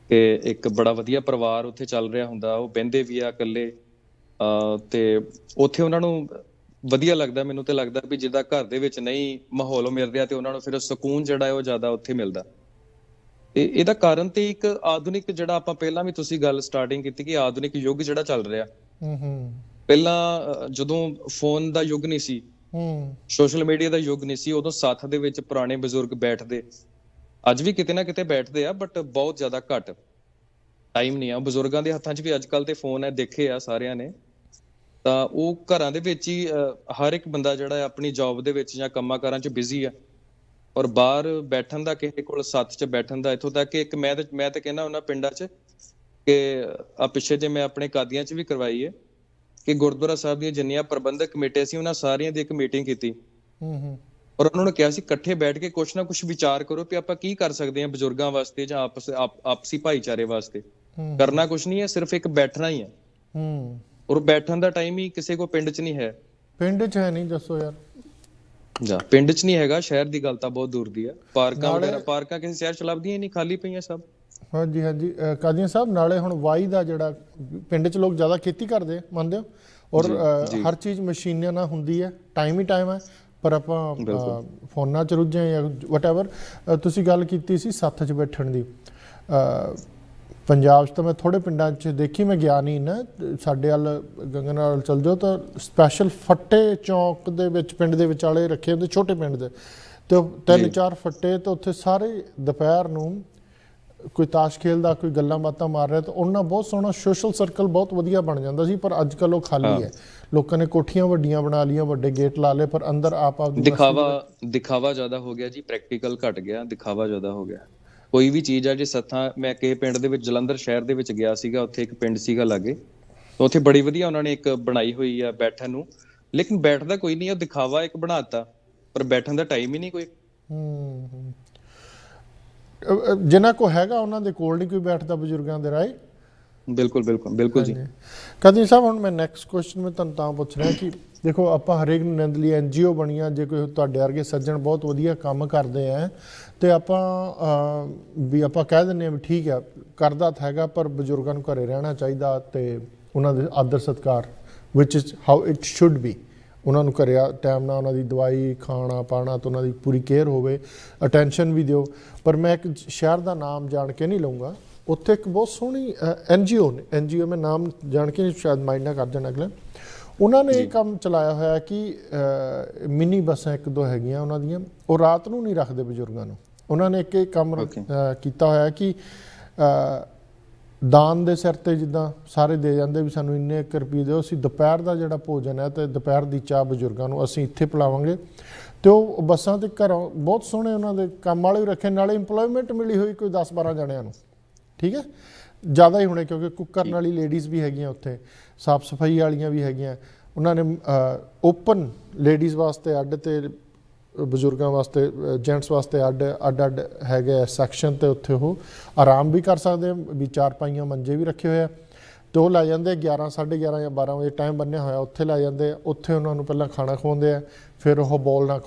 ਕਿ ਇੱਕ ਬੜਾ ਵਧੀਆ ਪਰਿਵਾਰ ਉੱਥੇ ਚੱਲ ਰਿਹਾ ਹੁੰਦਾ ਉਹ ਬੰਦੇ ਵੀ ਆ ਇਕੱਲੇ ਤੇ ਉੱਥੇ ਉਹਨਾਂ ਨੂੰ ਵਧੀਆ ਲੱਗਦਾ ਮੈਨੂੰ ਤੇ ਲੱਗਦਾ ਵੀ ਜਿੱਦਾਂ ਘਰ ਦੇ ਵਿੱਚ ਨਹੀਂ ਮਾਹੌਲ ਮਿਲ ਰਿਹਾ ਤੇ ਉਹਨਾਂ ਨੂੰ ਫਿਰ ਸਕੂਨ ਜਿਹੜਾ ਹੈ ਉਹ ਜ਼ਿਆਦਾ ਉੱਥੇ ਮਿਲਦਾ ਤੇ ਇਹਦਾ ਕਾਰਨ ਤੇ ਇੱਕ ਆਧੁਨਿਕ ਜਿਹੜਾ ਆਪਾਂ ਪਹਿਲਾਂ ਵੀ ਤੁਸੀਂ ਗੱਲ ਸਟਾਰਟਿੰਗ ਕੀਤੀ ਕਿ ਆਧੁਨਿਕ ਯੁੱਗ ਜਿਹੜਾ ਚੱਲ ਰਿਹਾ ਹੂੰ ਹੂੰ ਪਹਿਲਾਂ ਜਦੋਂ ਫੋਨ ਦਾ ਯੁੱਗ ਨਹੀਂ ਸੀ ਹੂੰ ਸੋਸ਼ਲ ਮੀਡੀਆ ਦਾ ਯੁੱਗ ਨਹੀਂ ਸੀ ਉਦੋਂ ਸਾਥ ਦੇ ਵਿੱਚ ਪੁਰਾਣੇ ਬਜ਼ੁਰਗ ਬੈਠਦੇ ਅੱਜ ਵੀ ਕਿਤੇ ਨਾ ਕਿਤੇ ਬੈਠਦੇ ਆ ਬਟ ਬਹੁਤ ਜ਼ਿਆਦਾ ਘੱਟ ਟਾਈਮ ਨਹੀਂ ਆ ਬਜ਼ੁਰਗਾਂ ਦੇ ਹੱਥਾਂ 'ਚ ਵੀ ਅੱਜ ਕੱਲ ਤੇ ਫੋਨ ਹੈ ਦੇਖੇ ਆ ਸਾਰਿਆਂ ਨੇ ਤਾਂ ਉਹ ਘਰਾਂ ਦੇ ਵਿੱਚ ਹੀ ਹਰ ਇੱਕ ਬੰਦਾ ਜਿਹੜਾ ਆਪਣੀ ਜੌਬ ਦੇ ਵਿੱਚ ਜਾਂ ਕੰਮਾਂ-ਕਾਰਾਂ 'ਚ ਬਿਜ਼ੀ ਆ ਔਰ ਬਾਹਰ ਬੈਠਣ ਦਾ ਕਿਸੇ ਕੋਲ ਸੱਤ 'ਚ ਬੈਠਣ ਦਾ ਇਥੋਂ ਤੱਕ ਕਿ ਇੱਕ ਮੈਂ ਮੈਂ ਤਾਂ ਕਹਿੰਦਾ ਉਹਨਾਂ ਪਿੰਡਾਂ 'ਚ ਕਿ ਆ ਪਿੱਛੇ ਜੇ ਮੈਂ ਆਪਣੇ ਕਾਦੀਆਂ 'ਚ ਵੀ ਕਰਵਾਈ ਹੈ ਕਿ ਗੁਰਦੁਆਰਾ ਸਾਹਿਬ ਦੀਆਂ ਜਿੰਨੀਆਂ ਪ੍ਰਬੰਧਕ ਕਮੇਟੀਆਂ ਸੀ ਉਹਨਾਂ ਸਾਰਿਆਂ ਦੀ ਇੱਕ ਮੀਟਿੰਗ ਕੀਤੀ ਹੂੰ ਹੂੰ ਔਰ ਉਹਨਾਂ ਨੇ ਕਿਹਾ ਸੀ ਇਕੱਠੇ ਬੈਠ ਕੇ ਕੁਛ ਨਾ ਕੁਛ ਵਿਚਾਰ ਕਰੋ ਕਿ ਆਪਾਂ ਕੀ ਕਰ ਸਕਦੇ ਹਾਂ ਬਜ਼ੁਰਗਾਂ ਵਾਸਤੇ ਜਾਂ ਆਪਸ ਆਪਸੀ ਭਾਈਚਾਰੇ ਵਾਸਤੇ ਕਰਨਾ ਕੁਛ ਨਹੀਂ ਹੈ ਸਿਰਫ ਇੱਕ ਬੈਠਣਾ ਹੀ ਹੈ ਹੂੰ ਔਰ ਬੈਠਣ ਦਾ ਟਾਈਮ ਹੀ ਕਿਸੇ ਕੋ ਪਿੰਡ 'ਚ ਨਹੀਂ ਹੈ ਪਿੰਡ 'ਚ ਹੈ ਨਹੀਂ ਦੱਸੋ ਯਾਰ ਜਾ ਪਿੰਡ 'ਚ ਨਹੀਂ ਹੈਗਾ ਸ਼ਹਿਰ ਦੀ ਗੱਲ ਤਾਂ ਬਹੁਤ ਦੂਰ ਦੀ ਆ ਪਾਰਕਾਂ ਵਗੈਰਾ ਪਾਰਕਾਂ ਕਿਸੇ ਸ਼ਹਿਰ 'ਚ ਲੱਭਦੀਆਂ ਹੀ ਨਹੀਂ ਖਾਲੀ ਪਈਆਂ ਸਭ ਹਾਂਜੀ ਹਾਂਜੀ ਕਾਦੀਆਂ ਸਾਹਿਬ ਨਾਲੇ ਹੁਣ ਵਾਈ ਦਾ ਜਿਹੜਾ ਪਿੰਡ 'ਚ ਲੋਕ ਜ਼ਿਆਦਾ ਖੇਤੀ ਕਰਦੇ ਮੰਨਦੇ ਹੋ ਔਰ ਹਰ ਚੀਜ਼ ਮਸ਼ੀਨਾਂ ਨਾਲ ਹੁੰਦੀ ਹੈ ਟਾਈਮ ਹੀ ਟਾਈਮ ਹੈ ਪਰ ਆਪਾਂ ਫੋਨਾਂ 'ਚ ਰੁੱਝੇ ਜਾਂ ਵਟਐਵਰ ਤੁਸੀਂ ਗੱਲ ਕੀਤੀ ਸੀ ਸੱਥ 'ਚ ਬੈਠਣ ਦੀ ਪੰਜਾਬ 'ਚ ਤਾਂ ਮੈਂ ਥੋੜੇ ਪਿੰਡਾਂ 'ਚ ਦੇਖੀ ਮੈਂ ਗਿਆ ਨਹੀਂ ਨਾ ਸਾਡੇ ਵੱਲ ਗੰਗਾ ਨਾਲ ਚਲ ਜਾਓ ਤਾਂ ਸਪੈਸ਼ਲ ਫੱਟੇ ਚੌਂਕ ਦੇ ਵਿੱਚ ਪਿੰਡ ਦੇ ਵਿਚਾਲੇ ਰੱਖੇ ਹੁੰਦੇ ਛੋਟੇ ਪਿੰਡ ਦੇ ਤੇ ਤਿੰਨ ਚਾਰ ਫੱਟੇ ਤੇ ਉੱਥੇ ਸਾਰੇ ਦੁਪਹਿਰ ਨੂੰ ਕੋਈ ਤਾਸ਼ ਖੇਲਦਾ ਕੋਈ ਗੱਲਾਂ ਬਾਤਾਂ ਮਾਰ ਰਿਹਾ ਤਾਂ ਉਹਨਾਂ ਬਹੁਤ ਸੋਹਣਾ ਸੋਸ਼ਲ ਸਰਕਲ ਬਹੁਤ ਵਧੀਆ ਬਣ ਜਾਂਦਾ ਸੀ ਪਰ ਅੱਜ ਕੱਲ ਉਹ ਖਾਲੀ ਹੈ ਲੋਕਾਂ ਨੇ ਕੋਠੀਆਂ ਵੱਡੀਆਂ ਬਣਾ ਲੀਆਂ ਵੱਡੇ ਗੇਟ ਲਾ ਲਏ ਪਰ ਅੰਦਰ ਆਪ ਆਪ ਦਿਖਾਵਾ ਦਿਖਾਵਾ ਜ਼ਿਆਦਾ ਹੋ ਗਿਆ ਜੀ ਪ੍ਰੈਕਟੀਕਲ ਘਟ ਗਿਆ ਦਿਖਾਵਾ ਜ਼ਿਆਦਾ ਹੋ ਗਿਆ ਕੋਈ ਵੀ ਚੀਜ਼ ਆ ਜੇ ਸੱਥਾਂ ਮੈਂ ਕਿਸੇ ਪਿੰਡ ਦੇ ਵਿੱਚ ਜਲੰਧਰ ਸ਼ਹਿਰ ਦੇ ਵਿੱਚ ਗਿਆ ਸੀਗਾ ਉੱਥੇ ਇੱਕ ਪਿੰਡ ਸੀਗਾ ਲਾਗੇ ਉੱਥੇ ਬੜੀ ਵਧੀਆ ਉਹਨਾਂ ਨੇ ਇੱਕ ਬਣਾਈ ਹੋਈ ਆ ਬੈਠਣ ਨੂੰ ਲੇਕਿਨ ਬੈਠਦਾ ਕੋਈ ਨਹੀਂ ਉਹ ਦਿਖਾਵਾ ਇੱਕ ਬਣਾਤਾ ਪਰ ਬੈਠਣ ਦਾ ਟਾਈਮ ਹੀ ਨਹੀਂ ਕੋਈ ਹੂੰ ਜਿਨ੍ਹਾਂ ਕੋ ਹੈਗਾ ਉਹਨਾਂ ਦੇ ਕੋਲ ਨਹੀਂ ਕੋਈ ਬੈਠਦਾ ਬਜ਼ੁਰਗਾਂ ਦੇ ਰਾਏ ਬਿਲਕੁਲ ਬਿਲਕੁਲ ਬਿਲਕੁਲ ਜੀ ਕਦੀ ਸਾਹਿਬ ਹੁਣ ਮੈਂ ਨੈਕਸਟ ਕੁਐਸਚਨ ਮੈਂ ਤੁਹਾਨੂੰ ਤਾਂ ਪੁੱਛ ਰਿਹਾ ਕਿ ਦੇਖੋ ਆਪਾਂ ਹਰੇਕ ਨੂੰ ਨਿੰਦ ਲਈ ਐਨਜੀਓ ਬਣੀਆਂ ਜੇ ਕੋਈ ਤੁਹਾਡੇ ਵਰਗੇ ਸੱਜਣ ਬਹੁਤ ਵਧੀਆ ਕੰਮ ਕਰਦੇ ਆ ਤੇ ਆਪਾਂ ਵੀ ਆਪਾਂ ਕਹਿ ਦਿੰਨੇ ਆ ਵੀ ਠੀਕ ਆ ਕਰਦਾ ਤਾਂ ਹੈਗਾ ਪਰ ਬਜ਼ੁਰਗਾਂ ਨੂੰ ਘਰੇ ਰਹਿਣਾ ਚਾਹੀਦਾ ਤੇ ਉਹਨਾਂ ਦੇ ਆਦਰ ਸਤਕਾਰ which is how it should be ਉਹਨਾਂ ਨੂੰ ਘਰੇ ਟਾਈਮ ਨਾਲ ਉਹਨਾਂ ਦੀ ਦਵਾਈ ਖਾਣਾ ਪਾਣਾ ਤੇ ਉਹਨਾਂ ਦੀ ਪੂਰੀ ਕੇਅਰ ਹੋਵੇ ਅਟੈਂਸ਼ਨ ਵੀ ਦਿਓ ਪਰ ਮੈਂ ਇੱਕ ਸ਼ਹਿਰ ਦਾ ਨਾਮ ਜਾਣ ਕੇ ਨਹੀਂ ਲਵਾਂਗਾ ਉੱਥੇ ਇੱਕ ਬਹੁਤ ਸੋਹਣੀ ਐਨਜੀਓ ਨੇ ਐਨਜੀਓ ਮੈਂ ਨਾਮ ਜਾਣ ਕੇ ਸ਼ਾਇਦ ਮਾਈਂਡ ਨਾ ਕਰ ਦੇਣ ਅਗਲੇ ਉਹਨਾਂ ਨੇ ਕੰਮ ਚਲਾਇਆ ਹੋਇਆ ਕਿ ਮਿੰਨੀ ਬੱਸਾਂ ਇੱਕ ਦੋ ਹੈਗੀਆਂ ਉਹਨਾਂ ਦੀਆਂ ਉਹ ਰਾਤ ਨੂੰ ਨਹੀਂ ਰੱਖਦੇ ਬਜ਼ੁਰਗਾਂ ਨੂੰ ਉਹਨਾਂ ਨੇ ਇੱਕ ਇੱਕ ਕੰਮ ਕੀਤਾ ਹੋਇਆ ਕਿ ਦਾਨ ਦੇ ਸਿਰ ਤੇ ਜਿੱਦਾਂ ਸਾਰੇ ਦੇ ਜਾਂਦੇ ਵੀ ਸਾਨੂੰ ਇੰਨੇ ਇੱਕ ਰੁਪਏ ਦਿਓ ਅਸੀਂ ਦੁਪਹਿਰ ਦਾ ਜਿਹੜਾ ਭੋਜਨ ਹੈ ਤੇ ਦੁਪਹਿਰ ਦੀ ਚਾਹ ਬਜ਼ੁਰਗਾਂ ਨੂੰ ਅਸੀਂ ਇੱਥੇ ਪਿਲਾਵਾਂਗੇ ਤੇ ਉਹ ਬੱਸਾਂ ਤੇ ਘਰੋਂ ਬਹੁਤ ਸੋਹਣੇ ਉਹਨਾਂ ਦੇ ਕੰਮ ਵਾਲੇ ਰੱਖੇ ਨਾਲੇ ਏਮਪਲੋਇਮੈਂਟ ਮਿਲੀ ਹੋਈ ਕੋਈ 10-12 ਜਣਿਆਂ ਨੂੰ ਠੀਕ ਹੈ ਜ਼ਿਆਦਾ ਹੀ ਹੋਣੇ ਕਿਉਂਕਿ ਕੁੱਕ ਕਰਨ ਵਾਲੀ ਲੇਡੀਜ਼ ਵੀ ਹੈਗੀਆਂ ਉੱਥੇ ਸਾਫ਼ ਸਫਾਈ ਵਾਲੀਆਂ ਵੀ ਹੈਗੀਆਂ ਉਹਨਾਂ ਨੇ ਓਪਨ ਲੇਡੀਜ਼ ਵਾਸਤੇ ਅੱਡ ਤੇ ਬਜ਼ੁਰਗਾਂ ਵਾਸਤੇ ਜੈਂਟਸ ਵਾਸਤੇ ਅੱਡ ਅੱਡ ਅੱਡ ਹੈਗੇ ਸੈਕਸ਼ਨ ਤੇ ਉੱਥੇ ਉਹ ਆਰਾਮ ਵੀ ਕਰ ਸਕਦੇ ਵੀ ਚਾਰ ਪਾਈਆਂ ਮੰਜੇ ਵੀ ਰੱਖੇ ਹੋਏ ਆ ਤੇ ਉਹ ਲੈ ਜਾਂਦੇ 11 11:30 ਜਾਂ 12 ਵਜੇ ਟਾਈਮ ਬੰਨਿਆ ਹੋਇਆ ਉੱਥੇ ਲੈ ਜਾਂਦੇ ਉੱਥੇ ਉਹਨਾਂ ਨੂੰ ਪਹਿਲਾਂ ਖਾਣਾ ਖਵਾਉਂਦੇ ਆ ਫਿਰ ਉਹ ਬੋਲ ਨਾ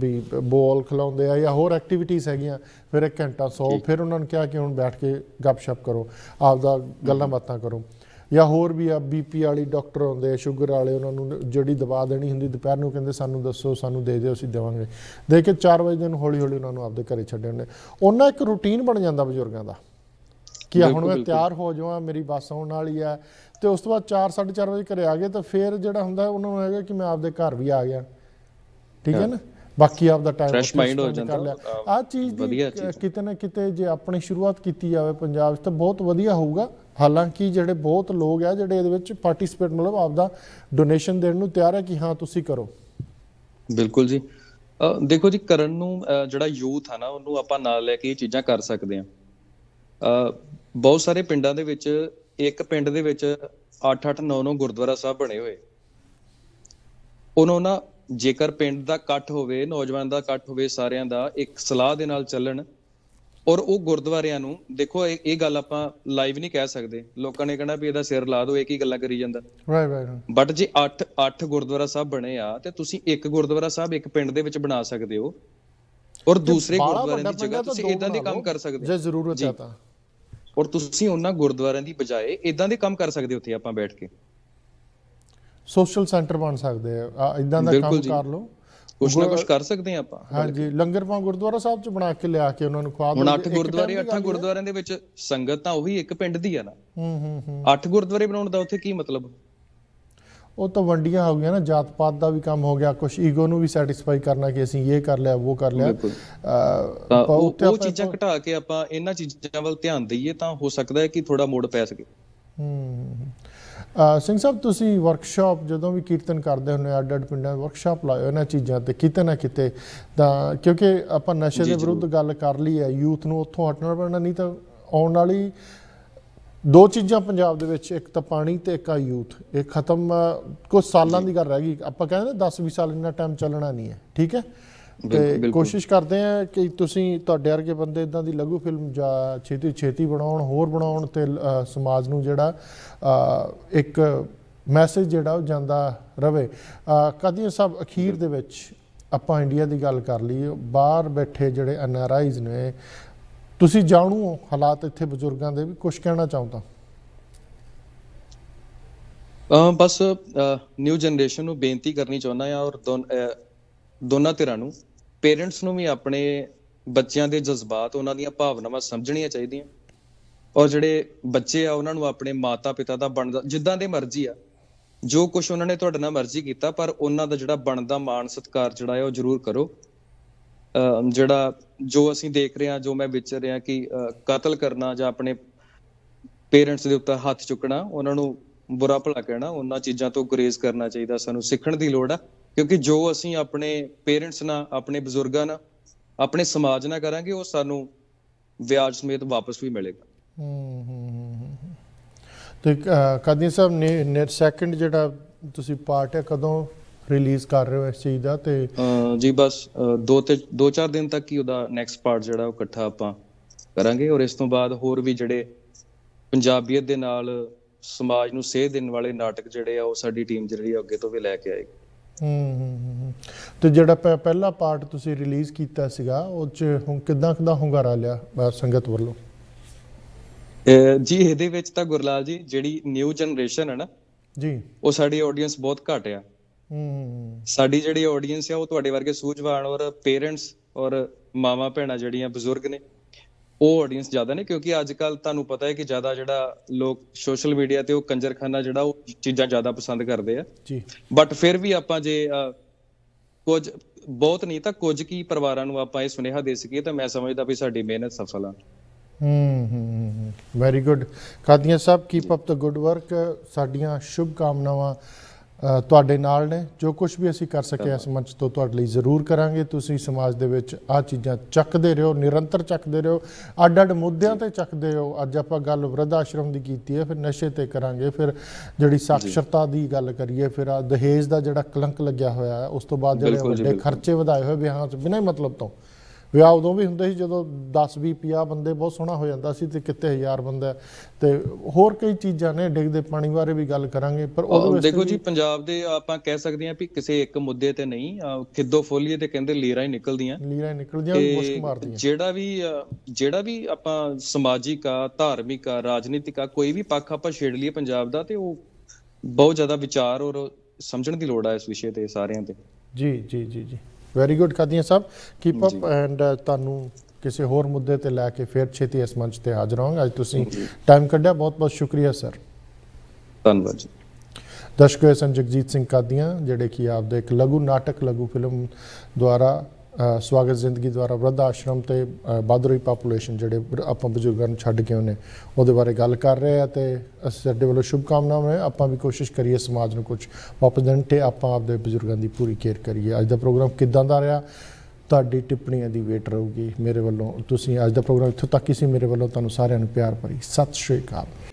ਵੀ ਬੋਲ ਖਲਾਉਂਦੇ ਆ ਜਾਂ ਹੋਰ ਐਕਟੀਵਿਟੀਜ਼ ਹੈਗੀਆਂ ਫਿਰ ਇੱਕ ਘੰਟਾ ਸੌ ਫਿਰ ਉਹਨਾਂ ਨੂੰ ਕਿਹਾ ਕਿ ਹੁਣ ਬੈਠ ਕੇ ਗੱਪਸ਼ਪ ਕਰੋ ਆਪ ਦਾ ਗੱਲਾਂ ਬਾਤਾਂ ਕਰੋ ਜਾਂ ਹੋਰ ਵੀ ਆ ਬੀਪੀ ਵਾਲੀ ਡਾਕਟਰ ਹੁੰਦੇ ਆ ਸ਼ੂਗਰ ਵਾਲੇ ਉਹਨਾਂ ਨੂੰ ਜਿਹੜੀ ਦਵਾ ਦੇਣੀ ਹੁੰਦੀ ਦੁਪਹਿਰ ਨੂੰ ਕਹਿੰਦੇ ਸਾਨੂੰ ਦੱਸੋ ਸਾਨੂੰ ਦੇ ਦਿਓ ਅਸੀਂ ਦੇਵਾਂਗੇ ਦੇ ਕੇ 4 ਵਜੇ ਦਿਨ ਹੌਲੀ ਹੌਲੀ ਉਹਨਾਂ ਨੂੰ ਆਪਦੇ ਘਰੇ ਛੱਡਣ ਨੇ ਉਹਨਾਂ ਇੱਕ ਰੁਟੀਨ ਬਣ ਜਾਂਦਾ ਬਜ਼ੁਰਗਾਂ ਦਾ ਕਿ ਹੁਣ ਮੈਂ ਤਿਆਰ ਹੋ ਜਾਵਾਂ ਮੇਰੀ ਬੱਸ ਆਉਣ ਵਾਲੀ ਆ ਤੇ ਉਸ ਤੋਂ ਬਾਅਦ 4 4:30 ਵਜੇ ਘਰੇ ਆ ਗਏ ਤਾਂ ਫੇਰ ਜਿਹੜਾ ਹੁੰਦਾ ਉਹਨਾਂ ਨੂੰ ਹੈਗਾ ਕਿ ਮੈਂ ਆਪਦੇ ਘਰ ਵੀ ਆ ਗਿਆ ਠੀਕ ਹੈ ਨਾ ਬਾਕੀ ਆਪ ਦਾ ਟਾਈਮ ਫਰੈਸ਼ ਮਾਈਂਡ ਹੋ ਜਾਂਦਾ ਆ ਚੀਜ਼ ਦੀ ਕਿਤੇ ਨਾ ਕਿਤੇ ਜੇ ਆਪਣੀ ਸ਼ੁਰੂਆਤ ਕੀਤੀ ਜਾਵੇ ਪੰਜਾਬ 'ਚ ਤਾਂ ਬਹੁਤ ਵਧੀਆ ਹੋਊਗਾ ਹਾਲਾਂਕਿ ਜਿਹੜੇ ਬਹੁਤ ਲੋਕ ਆ ਜਿਹੜੇ ਇਹਦੇ ਵਿੱਚ ਪਾਰਟਿਸਿਪੇਟ ਮਤਲਬ ਆਪ ਦਾ ਡੋਨੇਸ਼ਨ ਦੇਣ ਨੂੰ ਤਿਆਰ ਹੈ ਕਿ ਹਾਂ ਤੁਸੀਂ ਕਰੋ ਬਿਲਕੁਲ ਜੀ ਦੇਖੋ ਜੀ ਕਰਨ ਨੂੰ ਜਿਹੜਾ ਯੂਥ ਆ ਨਾ ਉਹਨੂੰ ਆਪਾਂ ਨਾਲ ਲੈ ਕੇ ਇਹ ਚੀਜ਼ਾਂ ਕਰ ਸਕਦੇ ਆ ਬਹੁਤ ਸਾਰੇ ਪਿੰਡਾਂ ਦੇ ਵਿੱਚ ਇੱਕ ਪਿੰਡ ਦੇ ਵਿੱਚ 8-8 9-9 ਗੁਰਦੁਆਰਾ ਸਾਹਿਬ ਬਣੇ ਹੋਏ ਉਹਨਾਂ ਨਾ ਜੇਕਰ ਪਿੰਡ ਦਾ ਇਕੱਠ ਹੋਵੇ ਨੌਜਵਾਨ ਦਾ ਇਕੱਠ ਹੋਵੇ ਸਾਰਿਆਂ ਦਾ ਇੱਕ ਸਲਾਹ ਦੇ ਨਾਲ ਚੱਲਣ ਔਰ ਉਹ ਗੁਰਦੁਆਰਿਆਂ ਨੂੰ ਦੇਖੋ ਇਹ ਗੱਲ ਆਪਾਂ ਲਾਈਵ ਨਹੀਂ ਕਹਿ ਸਕਦੇ ਲੋਕਾਂ ਨੇ ਕਹਿਣਾ ਵੀ ਇਹਦਾ ਸਿਰ ਲਾ ਦਿਓ ਇੱਕ ਹੀ ਗੱਲਾਂ ਕਰੀ ਜਾਂਦਾ ਰਾਈਟ ਰਾਈਟ ਬਟ ਜੇ 8 8 ਗੁਰਦੁਆਰਾ ਸਾਹਿਬ ਬਣੇ ਆ ਤੇ ਤੁਸੀਂ ਇੱਕ ਗੁਰਦੁਆਰਾ ਸਾਹਿਬ ਇੱਕ ਪਿੰਡ ਦੇ ਵਿੱਚ ਬਣਾ ਸਕਦੇ ਹੋ ਔਰ ਦੂਸਰੇ ਗੁਰਦੁਆਰਿਆਂ ਦੀ ਜਗ੍ਹਾ ਤੁਸੀਂ ਇਦਾਂ ਦੇ ਕੰਮ ਕਰ ਸਕਦੇ ਹੋ ਜੇ ਜ਼ਰੂਰਤ ਆ ਤਾਂ ਔਰ ਤੁਸੀਂ ਉਹਨਾਂ ਗੁਰਦੁਆਰਿਆਂ ਦੀ ਬਜਾਏ ਇਦਾਂ ਦੇ ਕੰਮ ਕਰ ਸਕਦੇ ਉੱਥੇ ਆਪਾਂ ਬੈਠ ਕੇ ਸੋਸ਼ਲ ਸੈਂਟਰ ਬਣ ਸਕਦੇ ਆ ਇਦਾਂ ਦਾ ਕੰਮ ਕਰ ਲਓ ਕੁਛ ਨਾ ਕੁਛ ਕਰ ਸਕਦੇ ਆ ਆਪਾਂ ਹਾਂਜੀ ਲੰਗਰ ਪਾ ਗੁਰਦੁਆਰਾ ਸਾਹਿਬ ਚ ਬਣਾ ਕੇ ਲਿਆ ਕੇ ਉਹਨਾਂ ਨੂੰ ਖਵਾ ਦੋ ਹੁਣ ਅੱਠ ਗੁਰਦੁਆਰੇ ਅੱਠਾਂ ਗੁਰਦੁਆਰਿਆਂ ਦੇ ਵਿੱਚ ਸੰਗਤ ਤਾਂ ਉਹੀ ਇੱਕ ਪਿੰਡ ਦੀ ਆ ਨਾ ਹੂੰ ਹੂੰ ਹੂੰ ਅੱਠ ਗੁਰਦੁਆਰੇ ਬਣਾਉਣ ਦਾ ਉੱਥੇ ਕੀ ਮਤਲਬ ਉਹ ਤਾਂ ਵੰਡੀਆਂ ਹੋ ਗਈਆਂ ਨਾ ਜਾਤ ਪਾਤ ਦਾ ਵੀ ਕੰਮ ਹੋ ਗਿਆ ਕੁਝ ਈਗੋ ਨੂੰ ਵੀ ਸੈਟੀਸਫਾਈ ਕਰਨਾ ਕਿ ਅਸੀਂ ਇਹ ਕਰ ਲਿਆ ਉਹ ਕਰ ਲਿਆ ਉਹ ਚੀਜ਼ਾਂ ਘਟਾ ਕੇ ਆਪਾਂ ਇਹਨਾਂ ਚੀਜ਼ਾਂ ਵੱਲ ਧਿਆਨ ਦਈਏ ਤਾਂ ਹੋ ਸਕਦਾ ਹੈ ਕਿ ਥੋੜਾ ਮੋੜ ਪੈ ਸਕੇ ਹੂੰ ਸਿੰਘ ਸਾਹਿਬ ਤੁਸੀਂ ਵਰਕਸ਼ਾਪ ਜਦੋਂ ਵੀ ਕੀਰਤਨ ਕਰਦੇ ਹੁੰਦੇ ਆ ਅੱਡ-ਅੱਡ ਪਿੰਡਾਂ ਵਰਕਸ਼ਾਪ ਲਾਇਓ ਇਹਨਾਂ ਚੀਜ਼ਾਂ ਤੇ ਕਿਤੇ ਨਾ ਕਿਤੇ ਤਾਂ ਕਿਉਂਕਿ ਆਪਾਂ ਨਸ਼ੇ ਦੇ ਵਿਰੁੱਧ ਗੱਲ ਕਰ ਲਈ ਹੈ ਯੂਥ ਨੂੰ ਉੱਥੋਂ ਹਟਣਾ ਪੈਣਾ ਨਹੀਂ ਤਾਂ ਆਉਣ ਵਾਲੀ ਦੋ ਚੀਜ਼ਾਂ ਪੰਜਾਬ ਦੇ ਵਿੱਚ ਇੱਕ ਤਾਂ ਪਾਣੀ ਤੇ ਇੱਕ ਆ ਯੂਥ ਇਹ ਖਤਮ ਕੁਝ ਸਾਲਾਂ ਦੀ ਗੱਲ ਰਹਿ ਗਈ ਆਪਾਂ ਕਹਿੰਦੇ 10 20 ਸਾਲ ਇੰਨਾ ਟਾਈਮ ਚੱਲਣਾ ਨਹੀਂ ਹੈ ਠੀਕ ਹੈ ਤੇ ਕੋਸ਼ਿਸ਼ ਕਰਦੇ ਆ ਕਿ ਤੁਸੀਂ ਤੁਹਾਡੇ ਵਰਗੇ ਬੰਦੇ ਇਦਾਂ ਦੀ ਲਘੂ ਫਿਲਮ ਜਾਂ ਛੇਤੀ ਛੇਤੀ ਬਣਾਉਣ ਹੋਰ ਬਣਾਉਣ ਤੇ ਸਮਾਜ ਨੂੰ ਜਿਹੜਾ ਇੱਕ ਮੈਸੇਜ ਜਿਹੜਾ ਉਹ ਜਾਂਦਾ ਰਵੇ ਕਦੀਆਂ ਸਭ ਅਖੀਰ ਦੇ ਵਿੱਚ ਆਪਾਂ ਇੰਡੀਆ ਦੀ ਗੱਲ ਕਰ ਲਈ ਬਾਹਰ ਬੈਠੇ ਜਿਹੜੇ ਐਨਆਰਆਈਜ਼ ਨੇ ਤੁਸੀਂ ਜਾਣੂ ਹੋ ਹਾਲਾਤ ਇੱਥੇ ਬਜ਼ੁਰਗਾਂ ਦੇ ਵੀ ਕੁਝ ਕਹਿਣਾ ਚਾਹੁੰਦਾ ਬਸ ਨਿਊ ਜਨਰੇਸ਼ਨ ਨੂੰ ਬੇਨਤੀ ਕਰਨੀ ਚਾਹੁੰਦਾ ਆ ਔਰ ਦੋਨਾਂ ਧਿਰਾਂ ਨੂੰ ਪੇਰੈਂਟਸ ਨੂੰ ਵੀ ਆਪਣੇ ਬੱਚਿਆਂ ਦੇ ਜਜ਼ਬਾਤ ਉਹਨਾਂ ਦੀਆਂ ਭਾਵਨਾਵਾਂ ਸਮਝਣੀਆਂ ਚਾਹੀਦੀਆਂ ਔਰ ਜਿਹੜੇ ਬੱਚੇ ਆ ਉਹਨਾਂ ਨੂੰ ਆਪਣੇ ਮਾਤਾ-ਪਿਤਾ ਦਾ ਬਣਦਾ ਜਿੱਦਾਂ ਦੇ ਮਰਜ਼ੀ ਆ ਜੋ ਕੁਝ ਉਹਨਾਂ ਨੇ ਤੁਹਾਡੇ ਨਾਲ ਮਰਜ਼ੀ ਕੀਤਾ ਪਰ ਉਹਨਾਂ ਦਾ ਜਿਹੜਾ ਬਣਦਾ ਮਾਣ ਸਤਕਾਰ ਜਿਹੜਾ ਹੈ ਉਹ ਜ਼ਰੂਰ ਕਰੋ ਜਿਹੜਾ ਜੋ ਅਸੀਂ ਦੇਖ ਰਹੇ ਹਾਂ ਜੋ ਮੈਂ ਵਿਚਰ ਰਿਹਾ ਕਿ ਕਤਲ ਕਰਨਾ ਜਾਂ ਆਪਣੇ ਪੇਰੈਂਟਸ ਦੇ ਉੱਤੇ ਹੱਥ ਚੁੱਕਣਾ ਉਹਨਾਂ ਨੂੰ ਬੁਰਾ ਭਲਾ ਕਹਿਣਾ ਉਹਨਾਂ ਚੀਜ਼ਾਂ ਤੋਂ ਗੁਰੇਜ਼ ਕਰਨਾ ਚਾਹੀਦਾ ਸਾਨੂੰ ਸਿੱਖਣ ਦੀ ਲੋੜ ਆ ਕਿਉਂਕਿ ਜੋ ਅਸੀਂ ਆਪਣੇ ਪੇਰੈਂਟਸ ਨਾਲ ਆਪਣੇ ਬਜ਼ੁਰਗਾਂ ਨਾਲ ਆਪਣੇ ਸਮਾਜ ਨਾਲ ਕਰਾਂਗੇ ਉਹ ਸਾਨੂੰ ਵਿਆਜ ਸਮੇਤ ਵਾਪਸ ਵੀ ਮਿਲੇਗਾ ਹੂੰ ਹੂੰ ਤੇ ਕਾਦੀ ਸਾਹਿਬ ਨੇ ਨੈਟ ਸੈਕਿੰਡ ਜਿਹੜਾ ਤੁਸੀਂ ਪਾਰਟ ਹੈ ਕਦੋਂ ਰਿਲੀਜ਼ ਕਰ ਰਹੇ ਹੋ ਇਸ ਚੀਜ਼ ਦਾ ਤੇ ਜੀ ਬਸ ਦੋ ਤੇ ਦੋ ਚਾਰ ਦਿਨ ਤੱਕ ਹੀ ਉਹਦਾ ਨੈਕਸਟ ਪਾਰਟ ਜਿਹੜਾ ਉਹ ਇਕੱਠਾ ਆਪਾਂ ਕਰਾਂਗੇ ਔਰ ਇਸ ਤੋਂ ਬਾਅਦ ਹੋਰ ਵੀ ਜਿਹੜੇ ਪੰਜਾਬੀਅਤ ਦੇ ਨਾਲ ਸਮਾਜ ਨੂੰ ਸੇਧ ਦੇਣ ਵਾਲੇ ਨਾਟਕ ਜਿਹੜੇ ਆ ਉਹ ਸਾਡੀ ਟੀਮ ਜਿਹੜੀ ਅੱਗੇ ਤੋਂ ਵੀ ਲੈ ਕੇ ਆਏਗੀ ਹੂੰ ਤੇ ਜਿਹੜਾ ਪਹਿਲਾ ਪਾਰਟ ਤੁਸੀਂ ਰਿਲੀਜ਼ ਕੀਤਾ ਸੀਗਾ ਉਹ ਚ ਹੁਣ ਕਿਦਾਂ ਕਿਦਾਂ ਹੁੰਗਾਰਾ ਲਿਆ ਸੰਗਤ ਵੱਲੋਂ ਜੀ ਇਹਦੇ ਵਿੱਚ ਤਾਂ ਗੁਰਲਾਲ ਜੀ ਜਿਹੜੀ ਨਿਊ ਜਨਰੇਸ਼ਨ ਹੈ ਨਾ ਜੀ ਉਹ ਸਾਡੀ ਆਡੀਅנס ਬਹੁਤ ਘਟ ਆ ਹੂੰ ਸਾਡੀ ਜਿਹੜੀ ਆਡੀਅנס ਆ ਉਹ ਤੁਹਾਡੇ ਵਰਗੇ ਸੂਝਵਾਨ ਔਰ ਪੇਰੈਂਟਸ ਔਰ ਮਾਵਾ ਭੈਣਾ ਜਿਹੜੀਆਂ ਬਜ਼ੁਰਗ ਨੇ ਉਹ ਆਡੀਅנס ਜ਼ਿਆਦਾ ਨੇ ਕਿਉਂਕਿ ਅੱਜ ਕੱਲ ਤੁਹਾਨੂੰ ਪਤਾ ਹੈ ਕਿ ਜ਼ਿਆਦਾ ਜਿਹੜਾ ਲੋਕ ਸੋਸ਼ਲ ਮੀਡੀਆ ਤੇ ਉਹ ਕੰਜਰਖਾਨਾ ਜਿਹੜਾ ਉਹ ਚੀਜ਼ਾਂ ਜ਼ਿਆਦਾ ਪਸੰਦ ਕਰਦੇ ਆ ਜੀ ਬਟ ਫਿਰ ਵੀ ਆਪਾਂ ਜੇ ਕੁਝ ਬਹੁਤ ਨਹੀਂ ਤਾਂ ਕੁਝ ਕੀ ਪਰਿਵਾਰਾਂ ਨੂੰ ਆਪਾਂ ਇਹ ਸੁਨੇਹਾ ਦੇ ਸਕੀਏ ਤਾਂ ਮੈਂ ਸਮਝਦਾ ਵੀ ਸਾਡੀ ਮਿਹਨਤ ਸਫਲ ਆ ਹੂੰ ਹੂੰ very good Qadian Sahib keep up the good work ਸਾਡੀਆਂ ਸ਼ੁਭ ਕਾਮਨਾਵਾਂ ਤੁਹਾਡੇ ਨਾਲ ਨੇ ਜੋ ਕੁਝ ਵੀ ਅਸੀਂ ਕਰ ਸਕੇ ਇਸ ਮੰਚ ਤੋਂ ਤੁਹਾਡੇ ਲਈ ਜ਼ਰੂਰ ਕਰਾਂਗੇ ਤੁਸੀਂ ਸਮਾਜ ਦੇ ਵਿੱਚ ਆ ਚੀਜ਼ਾਂ ਚੱਕਦੇ ਰਹੋ ਨਿਰੰਤਰ ਚੱਕਦੇ ਰਹੋ ਅੱਡ-ਅੱਡ ਮੁੱਦਿਆਂ ਤੇ ਚੱਕਦੇ ਰਹੋ ਅੱਜ ਆਪਾਂ ਗੱਲ ਵਰਧ ਆਸ਼ਰਮ ਦੀ ਕੀਤੀ ਹੈ ਫਿਰ ਨਸ਼ੇ ਤੇ ਕਰਾਂਗੇ ਫਿਰ ਜਿਹੜੀ ਸਾਖਸ਼ਰਤਾ ਦੀ ਗੱਲ ਕਰੀਏ ਫਿਰ ਆ ਦਹੇਜ ਦਾ ਜਿਹੜਾ ਕਲੰਕ ਲੱਗਿਆ ਹੋਇਆ ਹੈ ਉਸ ਤੋਂ ਬਾਅਦ ਜਿਹੜੇ ਵੱਡੇ ਖਰਚੇ ਵਧਾਏ ਹੋਏ ਵਿਆਹਾਂ 'ਚ ਬਿਨਾਂ ਮਤਲਬ ਤੋਂ ਵਿਆਹ ਉਦੋਂ ਵੀ ਹੁੰਦੇ ਸੀ ਜਦੋਂ 10 20 50 ਬੰਦੇ ਬਹੁਤ ਸੋਹਣਾ ਹੋ ਜਾਂਦਾ ਸੀ ਤੇ ਕਿਤੇ ਹਜ਼ਾਰ ਬੰਦਾ ਤੇ ਹੋਰ ਕਈ ਚੀਜ਼ਾਂ ਨੇ ਡਿੱਗਦੇ ਪਾਣੀ ਬਾਰੇ ਵੀ ਗੱਲ ਕਰਾਂਗੇ ਪਰ ਉਦੋਂ ਦੇਖੋ ਜੀ ਪੰਜਾਬ ਦੇ ਆਪਾਂ ਕਹਿ ਸਕਦੇ ਹਾਂ ਵੀ ਕਿਸੇ ਇੱਕ ਮੁੱਦੇ ਤੇ ਨਹੀਂ ਖਿੱਦੋ ਫੋਲੀਏ ਤੇ ਕਹਿੰਦੇ ਲੀਰਾ ਹੀ ਨਿਕਲਦੀਆਂ ਲੀਰਾ ਹੀ ਨਿਕਲਦੀਆਂ ਮੁਸਕ ਮਾਰਦੀਆਂ ਜਿਹੜਾ ਵੀ ਜਿਹੜਾ ਵੀ ਆਪਾਂ ਸਮਾਜਿਕ ਆ ਧਾਰਮਿਕ ਆ ਰਾਜਨੀਤਿਕ ਆ ਕੋਈ ਵੀ ਪੱਖ ਆਪਾਂ ਛੇੜ ਲਈਏ ਪੰਜਾਬ ਦਾ ਤੇ ਉਹ ਬਹੁਤ ਜ਼ਿਆਦਾ ਵਿਚਾਰ ਔਰ ਸਮਝਣ ਦੀ ਲੋੜ ਆ ਇਸ ਵਿਸ਼ੇ ਤੇ ਸਾਰਿਆਂ ਤੇ ਜੀ ਜੀ ਜੀ ਜੀ very good Qadian Sahib keep up and ਤੁਹਾਨੂੰ ਕਿਸੇ ਹੋਰ ਮੁੱਦੇ ਤੇ ਲੈ ਕੇ ਫਿਰ ਛੇਤੀ ਇਸ ਮੰਚ ਤੇ ਹਾਜ਼ਰ ਹੋਵਾਂਗੇ ਅੱਜ ਤੁਸੀਂ ਟਾਈਮ ਕੱਢਿਆ ਬਹੁਤ ਬਹੁਤ ਸ਼ੁਕਰੀਆ ਸਰ ਧੰਨਵਾਦ ਜੀ ਦਰਸ਼ਕੋ ਸੰਜਗਜੀਤ ਸਿੰਘ ਕਾਦੀਆਂ ਜਿਹੜੇ ਕਿ ਦੇ ਇੱਕ ਲਘੂ ਨਾਟਕ ਲਘੂ ਫਿਲਮ ਦੁਆਰਾ ਸਵਾਗਤ ਜ਼ਿੰਦਗੀ ਦੁਆਰਾ ਵਰਧ ਆਸ਼ਰਮ ਤੇ ਬਾਦਰੀ ਪਾਪੂਲੇਸ਼ਨ ਜਿਹੜੇ ਆਪਾਂ ਬਜ਼ੁਰਗਾਂ ਨੂੰ ਛੱਡ ਕੇ ਉਹਨੇ ਉਹਦੇ ਬਾਰੇ ਗੱਲ ਕਰ ਰਹੇ ਆ ਤੇ ਸਾਡੇ ਵੱਲੋਂ ਸ਼ੁਭ ਕਾਮਨਾਵਾਂ ਆਪਾਂ ਵੀ ਕੋਸ਼ਿਸ਼ ਕਰੀਏ ਸਮਾਜ ਨੂੰ ਕੁਝ ਵਾਪਸ ਦੇਣ ਤੇ ਆਪਾਂ ਆਪਦੇ ਬਜ਼ੁਰਗਾਂ ਦੀ ਪੂਰੀ ਕੇਅਰ ਕਰੀਏ ਅੱਜ ਦਾ ਪ੍ਰੋਗਰਾਮ ਕਿਦਾਂ ਦਾ ਰਿਹਾ ਤੁਹਾਡੀ ਟਿੱਪਣੀਆਂ ਦੀ ਵੇਟ ਰਹੂਗੀ ਮੇਰੇ ਵੱਲੋਂ ਤੁਸੀਂ ਅੱਜ ਦਾ ਪ੍ਰੋਗਰਾਮ ਇੱਥੋਂ ਤੱਕ ਹੀ ਸੀ ਮੇਰੇ ਵੱਲੋਂ ਤੁਹਾਨੂੰ ਸਾਰਿਆਂ ਨੂੰ ਪਿਆਰ ਭਰੀ ਸਤਿ ਸ਼੍ਰੀ ਅਕਾਲ